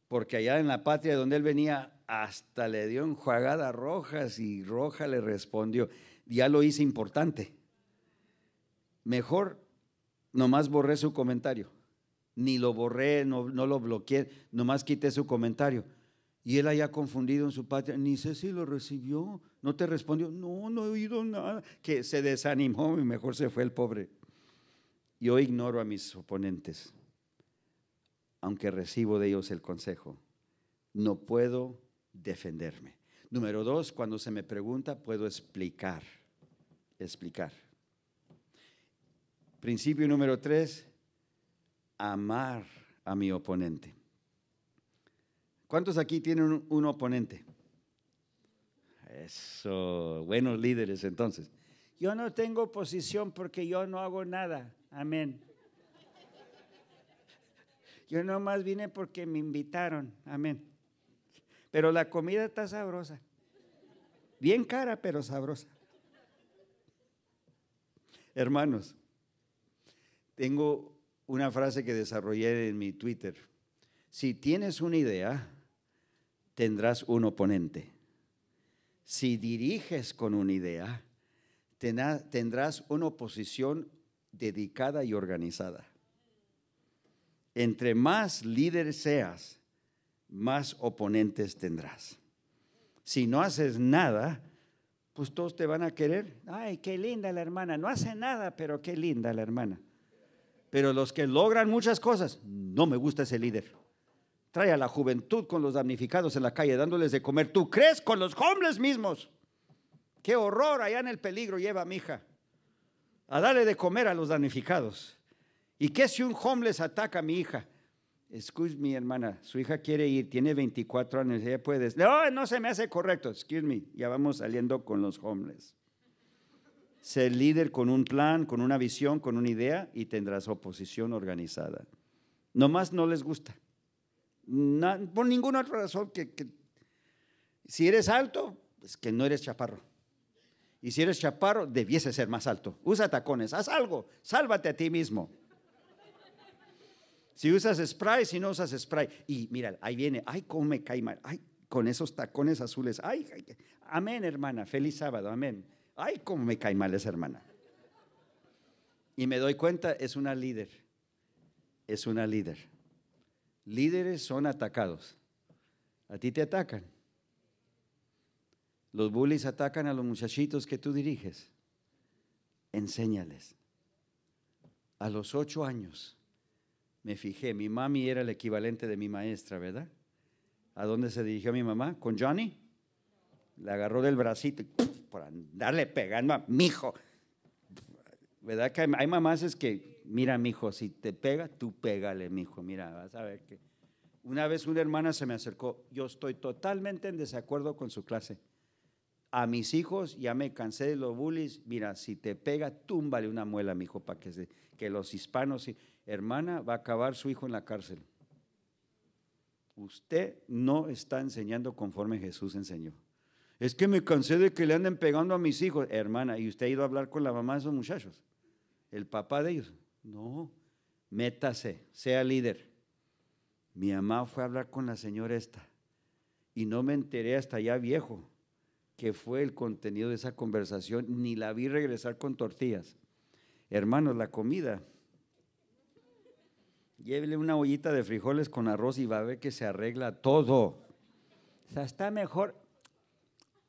porque allá en la patria de donde él venía hasta le dio enjuagadas rojas y Roja le respondió ya lo hice importante. Mejor nomás borré su comentario. Ni lo borré, no, no lo bloqueé, nomás quité su comentario. Y él haya confundido en su patria, ni sé si lo recibió, no te respondió, no, no he oído nada, que se desanimó y mejor se fue el pobre. Yo ignoro a mis oponentes, aunque recibo de ellos el consejo. No puedo defenderme. Número dos, cuando se me pregunta, puedo explicar explicar. Principio número tres, amar a mi oponente. ¿Cuántos aquí tienen un, oponente? Eso, buenos líderes entonces. Yo no tengo oposición porque yo no hago nada. Amén. Yo nomás vine porque me invitaron. Amén. Pero la comida está sabrosa. Bien cara, pero sabrosa. Hermanos, tengo una frase que desarrollé en mi Twitter. Si tienes una idea, tendrás un oponente. Si diriges con una idea, tendrás una oposición dedicada y organizada. Entre más líder seas, más oponentes tendrás. Si no haces nada, pues todos te van a querer. Ay, qué linda la hermana. No hace nada, pero qué linda la hermana. Pero los que logran muchas cosas, no me gusta ese líder. Trae a la juventud con los damnificados en la calle, dándoles de comer. ¿Tú crees con los hombres mismos? Qué horror allá en el peligro lleva mi hija. A darle de comer a los damnificados. ¿Y qué si un homeless ataca a mi hija? excuse me, hermana, su hija quiere ir, tiene 24 años, ella puede no, no se me hace correcto, excuse me, ya vamos saliendo con los homeless. Ser líder con un plan, con una visión, con una idea y tendrás oposición organizada. Nomás no les gusta. por ninguna otra razón que, que, si eres alto, es pues que no eres chaparro. Y si eres chaparro, debiese ser más alto. Usa tacones, haz algo, sálvate a ti mismo. Si usas spray, si no usas spray. Y mira, ahí viene, ay, cómo me cae mal, ay, con esos tacones azules, ay, ay amén, hermana, feliz sábado, amén. Ay, cómo me cae mal esa hermana. Y me doy cuenta, es una líder, es una líder. Líderes son atacados, a ti te atacan. Los bullies atacan a los muchachitos que tú diriges. Enséñales. A los ocho años me fijé, mi mami era el equivalente de mi maestra, ¿verdad? ¿A dónde se dirigió mi mamá? ¿Con Johnny? Le agarró del bracito por andarle pegando a mi hijo. ¿Verdad que hay, mamás es que, mira, mi hijo, si te pega, tú pégale, mi hijo, mira, vas a ver que... Una vez una hermana se me acercó, yo estoy totalmente en desacuerdo con su clase. A mis hijos ya me cansé de los bullies, mira, si te pega, túmbale una muela, mi hijo, para que, que los hispanos hermana, va a acabar su hijo en la cárcel. Usted no está enseñando conforme Jesús enseñó. Es que me cansé de que le anden pegando a mis hijos, hermana, y usted ha ido a hablar con la mamá de esos muchachos, el papá de ellos. No, métase, sea líder. Mi mamá fue a hablar con la señora esta y no me enteré hasta ya viejo que fue el contenido de esa conversación, ni la vi regresar con tortillas. Hermanos, la comida Llévele una ollita de frijoles con arroz y va a ver que se arregla todo. O sea, está mejor.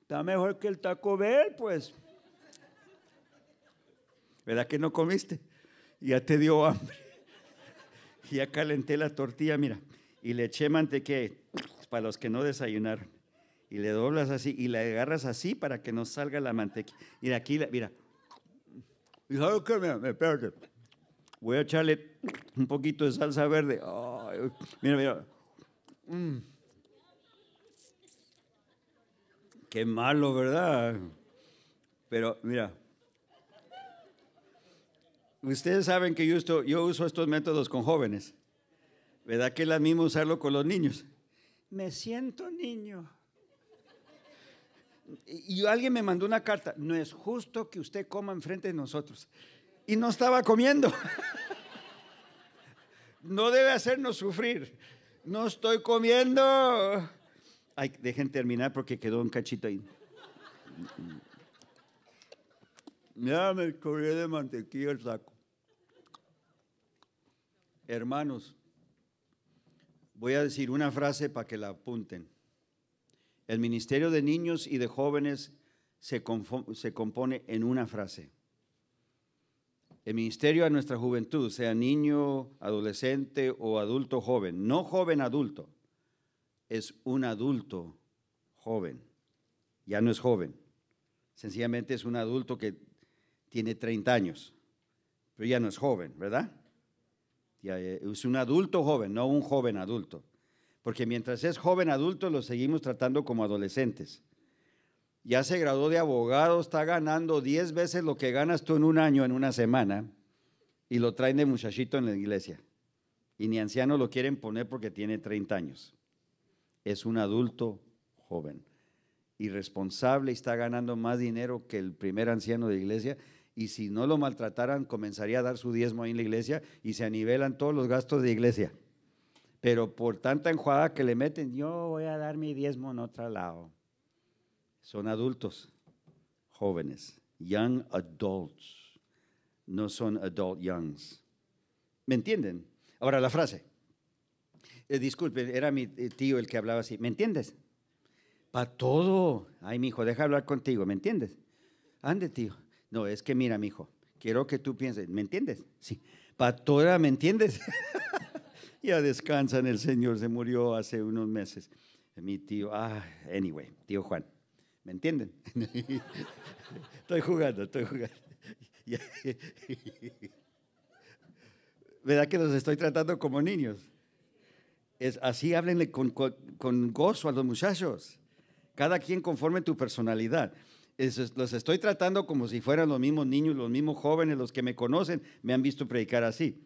Está mejor que el Taco Bell, pues. ¿Verdad que no comiste? Ya te dio hambre. Ya calenté la tortilla, mira. Y le eché mantequilla para los que no desayunaron. Y le doblas así y la agarras así para que no salga la mantequilla. Y aquí, mira. ¿Y sabes qué? Mira, Voy a echarle un poquito de salsa verde. mira, mira. Mm. Qué malo, ¿verdad? Pero mira, ustedes saben que yo, yo uso estos métodos con jóvenes. ¿Verdad que es la misma usarlo con los niños? Me siento niño. Y alguien me mandó una carta, no es justo que usted coma enfrente de nosotros y no estaba comiendo. no debe hacernos sufrir. No estoy comiendo. Ay, dejen terminar porque quedó un cachito ahí. Ya me corrí de mantequilla el saco. Hermanos, voy a decir una frase para que la apunten. El Ministerio de Niños y de Jóvenes se, se compone en una frase el ministerio a nuestra juventud, sea niño, adolescente o adulto joven, no joven adulto, es un adulto joven, ya no es joven, sencillamente es un adulto que tiene 30 años, pero ya no es joven, ¿verdad? Eh, es un adulto joven, no un joven adulto, porque mientras es joven adulto lo seguimos tratando como adolescentes ya se graduó de abogado, está ganando 10 veces lo que ganas tú en un año, en una semana, y lo traen de muchachito en la iglesia. Y ni anciano lo quieren poner porque tiene 30 años. Es un adulto joven, irresponsable y está ganando más dinero que el primer anciano de iglesia. Y si no lo maltrataran, comenzaría a dar su diezmo ahí en la iglesia y se anivelan todos los gastos de iglesia. Pero por tanta enjuada que le meten, yo voy a dar mi diezmo en otro lado son adultos, jóvenes, young adults, no son adult youngs. ¿Me entienden? Ahora la frase. Eh, disculpen, era mi eh, tío el que hablaba así. ¿Me entiendes? Para todo. Ay, mi hijo, deja hablar contigo, ¿me entiendes? Ande, tío. No, es que mira, mi hijo, quiero que tú pienses, ¿me entiendes? Sí. Para toda, ¿me entiendes? ya descansan, el Señor se murió hace unos meses. Mi tío, ah, anyway, tío Juan. ¿Me entienden? estoy jugando, estoy jugando. ¿Verdad que los estoy tratando como niños? Es, así háblenle con, con, gozo a los muchachos. Cada quien conforme tu personalidad. los estoy tratando como si fueran los mismos niños, los mismos jóvenes, los que me conocen, me han visto predicar así.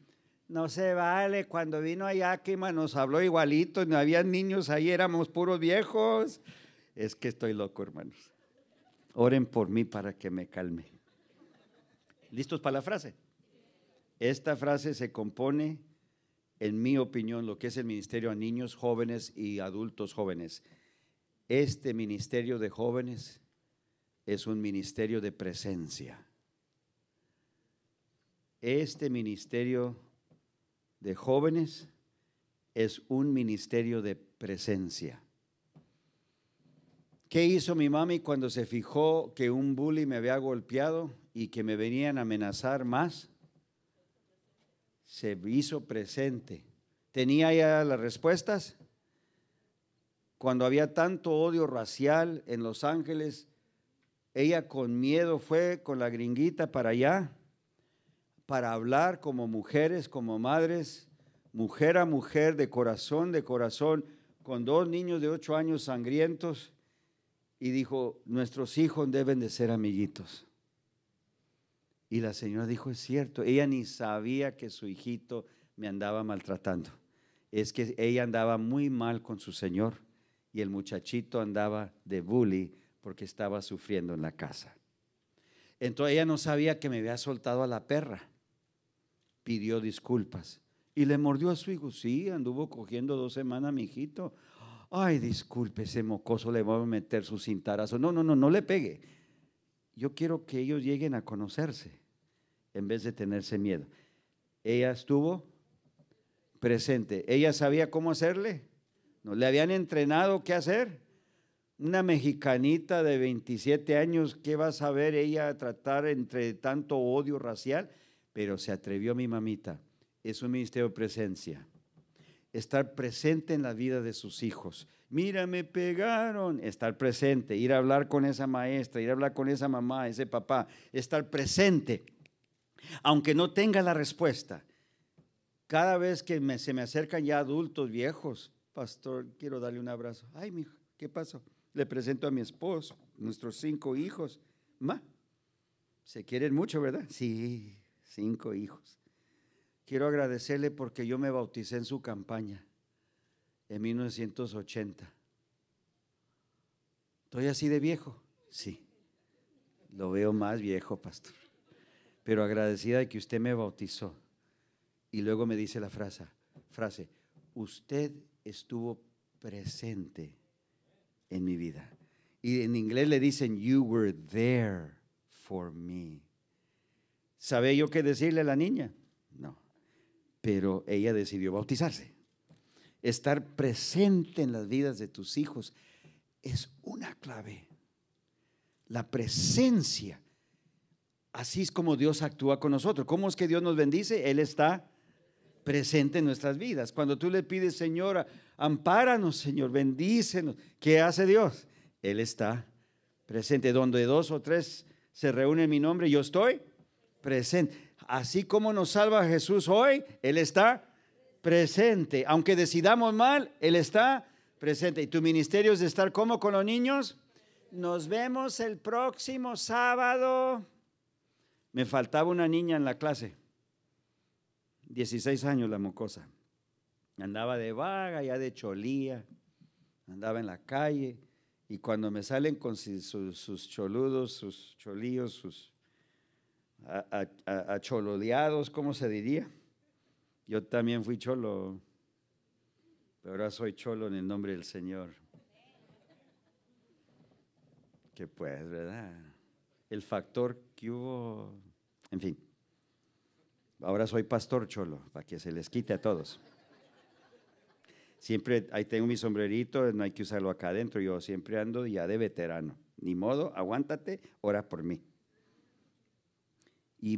No se vale, cuando vino allá, Yakima nos habló igualito, no había niños ahí, éramos puros viejos es que estoy loco, hermanos. Oren por mí para que me calme. ¿Listos para la frase? Esta frase se compone, en mi opinión, lo que es el ministerio a niños, jóvenes y adultos jóvenes. Este ministerio de jóvenes es un ministerio de presencia. Este ministerio de jóvenes es un ministerio de presencia. ¿Qué hizo mi mami cuando se fijó que un bully me había golpeado y que me venían a amenazar más? Se hizo presente. ¿Tenía ya las respuestas? Cuando había tanto odio racial en Los Ángeles, ella con miedo fue con la gringuita para allá, para hablar como mujeres, como madres, mujer a mujer, de corazón, de corazón, con dos niños de ocho años sangrientos y dijo, nuestros hijos deben de ser amiguitos. Y la señora dijo, es cierto, ella ni sabía que su hijito me andaba maltratando. Es que ella andaba muy mal con su señor y el muchachito andaba de bully porque estaba sufriendo en la casa. Entonces ella no sabía que me había soltado a la perra. Pidió disculpas y le mordió a su hijo. Sí, anduvo cogiendo dos semanas a mi hijito. Ay, disculpe, ese mocoso le va a meter su cintarazo. No, no, no, no le pegue. Yo quiero que ellos lleguen a conocerse en vez de tenerse miedo. Ella estuvo presente. Ella sabía cómo hacerle. No le habían entrenado qué hacer. Una mexicanita de 27 años, ¿qué va a saber ella tratar entre tanto odio racial? Pero se atrevió mi mamita. Es un ministerio de presencia estar presente en la vida de sus hijos. Mira, me pegaron, estar presente, ir a hablar con esa maestra, ir a hablar con esa mamá, ese papá, estar presente, aunque no tenga la respuesta. Cada vez que se me acercan ya adultos viejos, pastor, quiero darle un abrazo. Ay, mi hijo, ¿qué pasó? Le presento a mi esposo, nuestros cinco hijos. Ma, se quieren mucho, ¿verdad? Sí, cinco hijos quiero agradecerle porque yo me bauticé en su campaña en 1980. ¿Estoy así de viejo? Sí. Lo veo más viejo, pastor. Pero agradecida de que usted me bautizó. Y luego me dice la frase, frase, usted estuvo presente en mi vida. Y en inglés le dicen, you were there for me. ¿Sabe yo qué decirle a la niña? No pero ella decidió bautizarse. Estar presente en las vidas de tus hijos es una clave. La presencia. Así es como Dios actúa con nosotros. ¿Cómo es que Dios nos bendice? Él está presente en nuestras vidas. Cuando tú le pides, Señor, ampáranos, Señor, bendícenos. ¿Qué hace Dios? Él está presente. Donde dos o tres se reúnen en mi nombre, yo estoy presente. Así como nos salva Jesús hoy, Él está presente. Aunque decidamos mal, Él está presente. ¿Y tu ministerio es de estar como con los niños? Nos vemos el próximo sábado. Me faltaba una niña en la clase. 16 años la mocosa. Andaba de vaga, ya de cholía. Andaba en la calle. Y cuando me salen con sus, sus choludos, sus cholíos, sus a cholodeados, ¿cómo se diría? Yo también fui cholo, pero ahora soy cholo en el nombre del Señor. Que pues, ¿verdad? El factor que hubo, en fin. Ahora soy pastor cholo, para que se les quite a todos. Siempre, ahí tengo mi sombrerito, no hay que usarlo acá adentro, yo siempre ando ya de veterano. Ni modo, aguántate, ora por mí y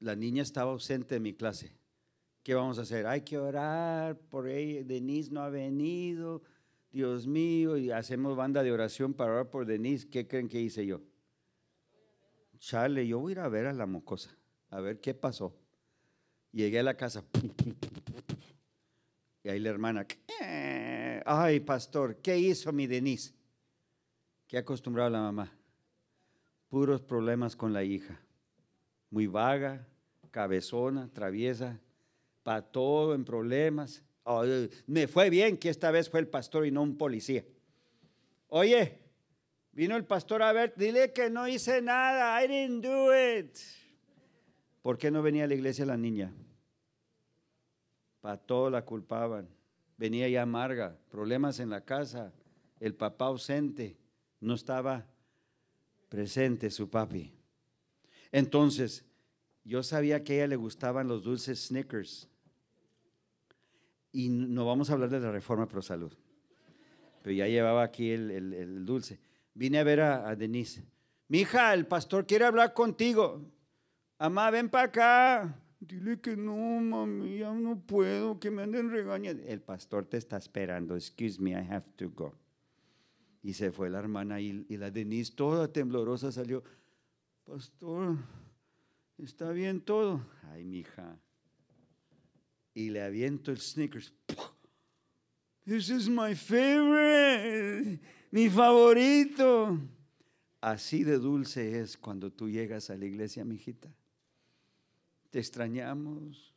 la niña estaba ausente de mi clase. ¿Qué vamos a hacer? Hay que orar por ella, Denise no ha venido, Dios mío, y hacemos banda de oración para orar por Denise. ¿Qué creen que hice yo? Chale, yo voy a ir a ver a la mocosa, a ver qué pasó. Llegué a la casa. Y ahí la hermana, eh, ay, pastor, ¿qué hizo mi Denise? ¿Qué acostumbraba la mamá? Puros problemas con la hija muy vaga, cabezona, traviesa, para todo en problemas. me fue bien que esta vez fue el pastor y no un policía. Oye, vino el pastor a ver, dile que no hice nada, I didn't do it. ¿Por qué no venía a la iglesia la niña? Para todo la culpaban. Venía ya amarga, problemas en la casa, el papá ausente, no estaba presente su papi. Entonces, yo sabía que a ella le gustaban los dulces Snickers. Y no vamos a hablar de la reforma pro salud. Pero ya llevaba aquí el, dulce. Vine a ver a, Denise, Denise. Mija, el pastor quiere hablar contigo. Amá, ven para acá. Dile que no, mami, ya no puedo, que me anden regañando. El pastor te está esperando. Excuse me, I have to go. Y se fue la hermana y, y la Denise, toda temblorosa, salió pastor, está bien todo. Ay, mija. Y le aviento el Snickers. This is my favorite, mi favorito. Así de dulce es cuando tú llegas a la iglesia, mijita. Te extrañamos.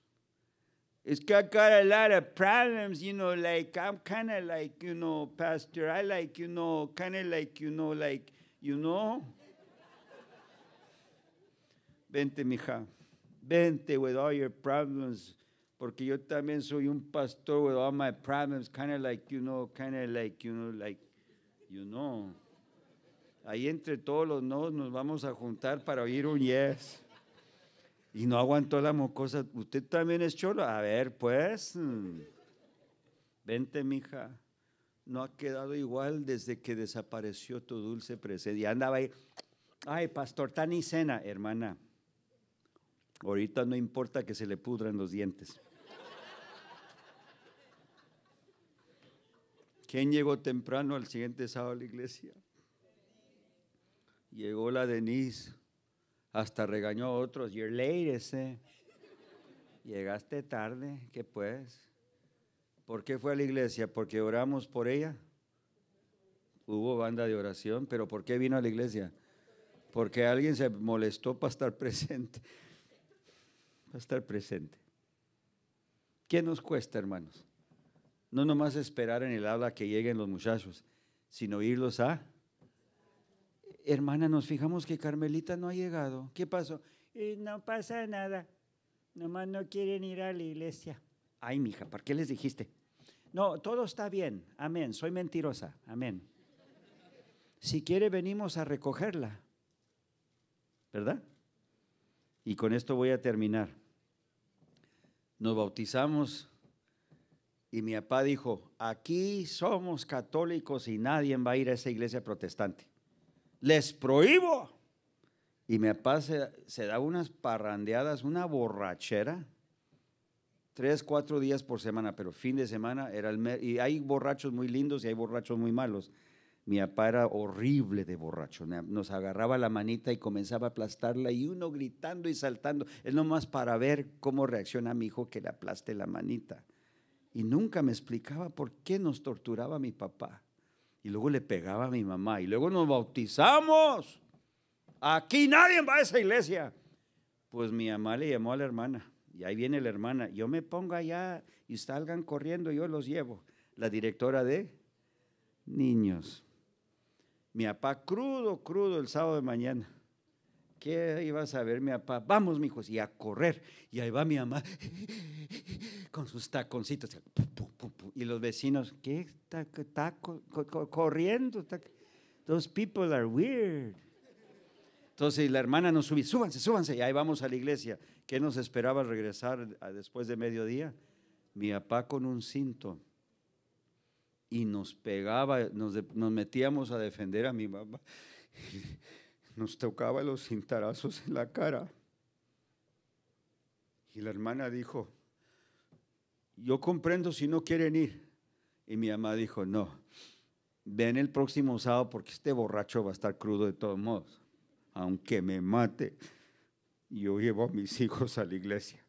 It's got a lot of problems, you know, like I'm kind of like, you know, pastor, I like, you know, kind of like, you know, like, you know. Vente, mija. Vente with all your problems. Porque yo también soy un pastor with all my problems. Kind of like, you know, kind of like, you know, like, you know. Ahí entre todos los no nos vamos a juntar para oír un yes. Y no aguantó la mocosa. ¿Usted también es cholo? A ver, pues. Vente, mija. No ha quedado igual desde que desapareció tu dulce presencia. andaba ahí. Ay, pastor, tan y cena, hermana. Ahorita no importa que se le pudran los dientes. ¿Quién llegó temprano al siguiente sábado a la iglesia? Llegó la Denise. Hasta regañó a otros. You're late, eh. Llegaste tarde, ¿qué pues? ¿Por qué fue a la iglesia? ¿Porque oramos por ella? Hubo banda de oración, pero ¿por qué vino a la iglesia? Porque alguien se molestó para estar presente a estar presente. ¿Qué nos cuesta, hermanos? No nomás esperar en el habla que lleguen los muchachos, sino irlos a... Hermana, nos fijamos que Carmelita no ha llegado. ¿Qué pasó? no pasa nada. Nomás no quieren ir a la iglesia. Ay, mija, ¿para qué les dijiste? No, todo está bien. Amén. Soy mentirosa. Amén. Si quiere, venimos a recogerla. ¿Verdad? Y con esto voy a terminar nos bautizamos y mi papá dijo, aquí somos católicos y nadie va a ir a esa iglesia protestante. Les prohíbo. Y mi papá se, da unas parrandeadas, una borrachera, tres, cuatro días por semana, pero fin de semana era el... Y hay borrachos muy lindos y hay borrachos muy malos. Mi papá era horrible de borracho. Nos agarraba la manita y comenzaba a aplastarla y uno gritando y saltando. Es nomás para ver cómo reacciona mi hijo que le aplaste la manita. Y nunca me explicaba por qué nos torturaba mi papá. Y luego le pegaba a mi mamá. Y luego nos bautizamos. Aquí nadie va a esa iglesia. Pues mi mamá le llamó a la hermana. Y ahí viene la hermana. Yo me pongo allá y salgan corriendo, yo los llevo. La directora de niños. Mi papá crudo, crudo el sábado de mañana. ¿Qué ibas a ver, mi papá? Vamos, hijo, y a correr. Y ahí va mi mamá con sus taconcitos. Y los vecinos, ¿qué? Está corriendo. Those people are weird. Entonces la hermana nos subió, súbanse, súbanse, y ahí vamos a la iglesia. ¿Qué nos esperaba regresar después de mediodía? Mi papá con un cinto y nos pegaba, nos, metíamos a defender a mi mamá. Nos tocaba los cintarazos en la cara. Y la hermana dijo, yo comprendo si no quieren ir. Y mi mamá dijo, no, ven el próximo sábado porque este borracho va a estar crudo de todos modos, aunque me mate. Yo llevo a mis hijos a la iglesia.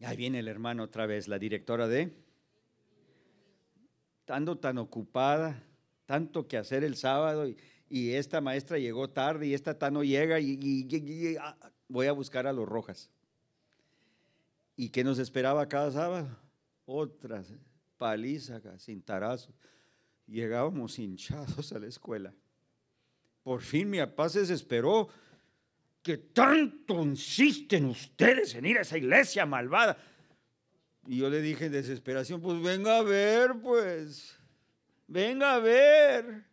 ahí viene el hermano otra vez, la directora de estando tan ocupada, tanto que hacer el sábado y, esta maestra llegó tarde y esta tan no llega y, ah, voy a buscar a los Rojas. ¿Y qué nos esperaba cada sábado? Otras palizas, sin tarazos. Llegábamos hinchados a la escuela. Por fin mi papá se desesperó que tanto insisten ustedes en ir a esa iglesia malvada. Y yo le dije en desesperación, pues venga a ver, pues, venga a ver.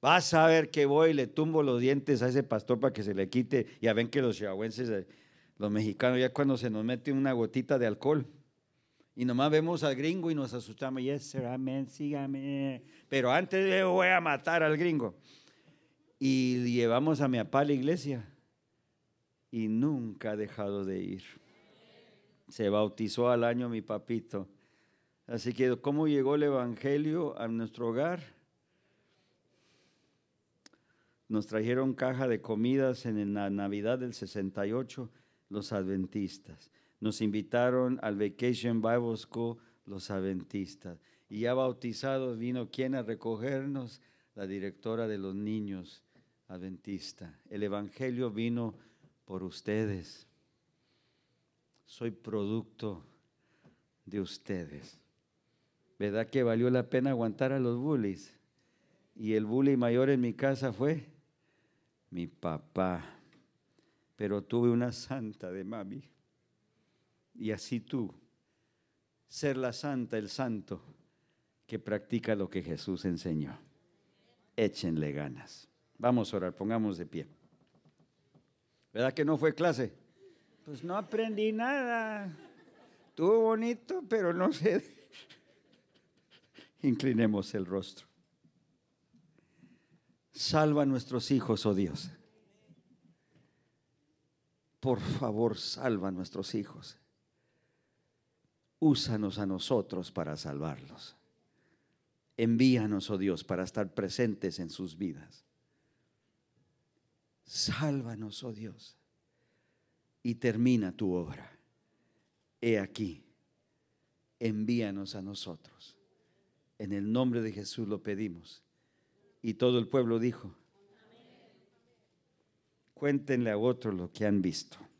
Vas a ver que voy y le tumbo los dientes a ese pastor para que se le quite. Ya ven que los chihuahuenses, eh, los mexicanos, ya cuando se nos mete una gotita de alcohol, y nomás vemos al gringo y nos asustamos, yes, sir, amén, sígame. Pero antes le voy a matar al gringo. Y llevamos a mi papá a la iglesia. Y nunca ha dejado de ir. Se bautizó al año mi papito. Así que, ¿cómo llegó el Evangelio a nuestro hogar? Nos trajeron caja de comidas en la Navidad del 68 los adventistas. Nos invitaron al Vacation Bible School los adventistas. Y ya bautizados vino quien a recogernos, la directora de los niños adventista. El Evangelio vino por ustedes soy producto de ustedes. ¿Verdad que valió la pena aguantar a los bullies? Y el bully mayor en mi casa fue mi papá. Pero tuve una santa de mami. Y así tú, ser la santa, el santo, que practica lo que Jesús enseñó. Échenle ganas. Vamos a orar, pongamos de pie. ¿Verdad que no fue clase? Pues no aprendí nada. Estuvo bonito, pero no sé. Inclinemos el rostro. Salva a nuestros hijos, oh Dios. Por favor, salva a nuestros hijos. Úsanos a nosotros para salvarlos. Envíanos, oh Dios, para estar presentes en sus vidas. Sálvanos, oh Dios y termina tu obra. He aquí, envíanos a nosotros. En el nombre de Jesús lo pedimos. Y todo el pueblo dijo, cuéntenle a otro lo que han visto.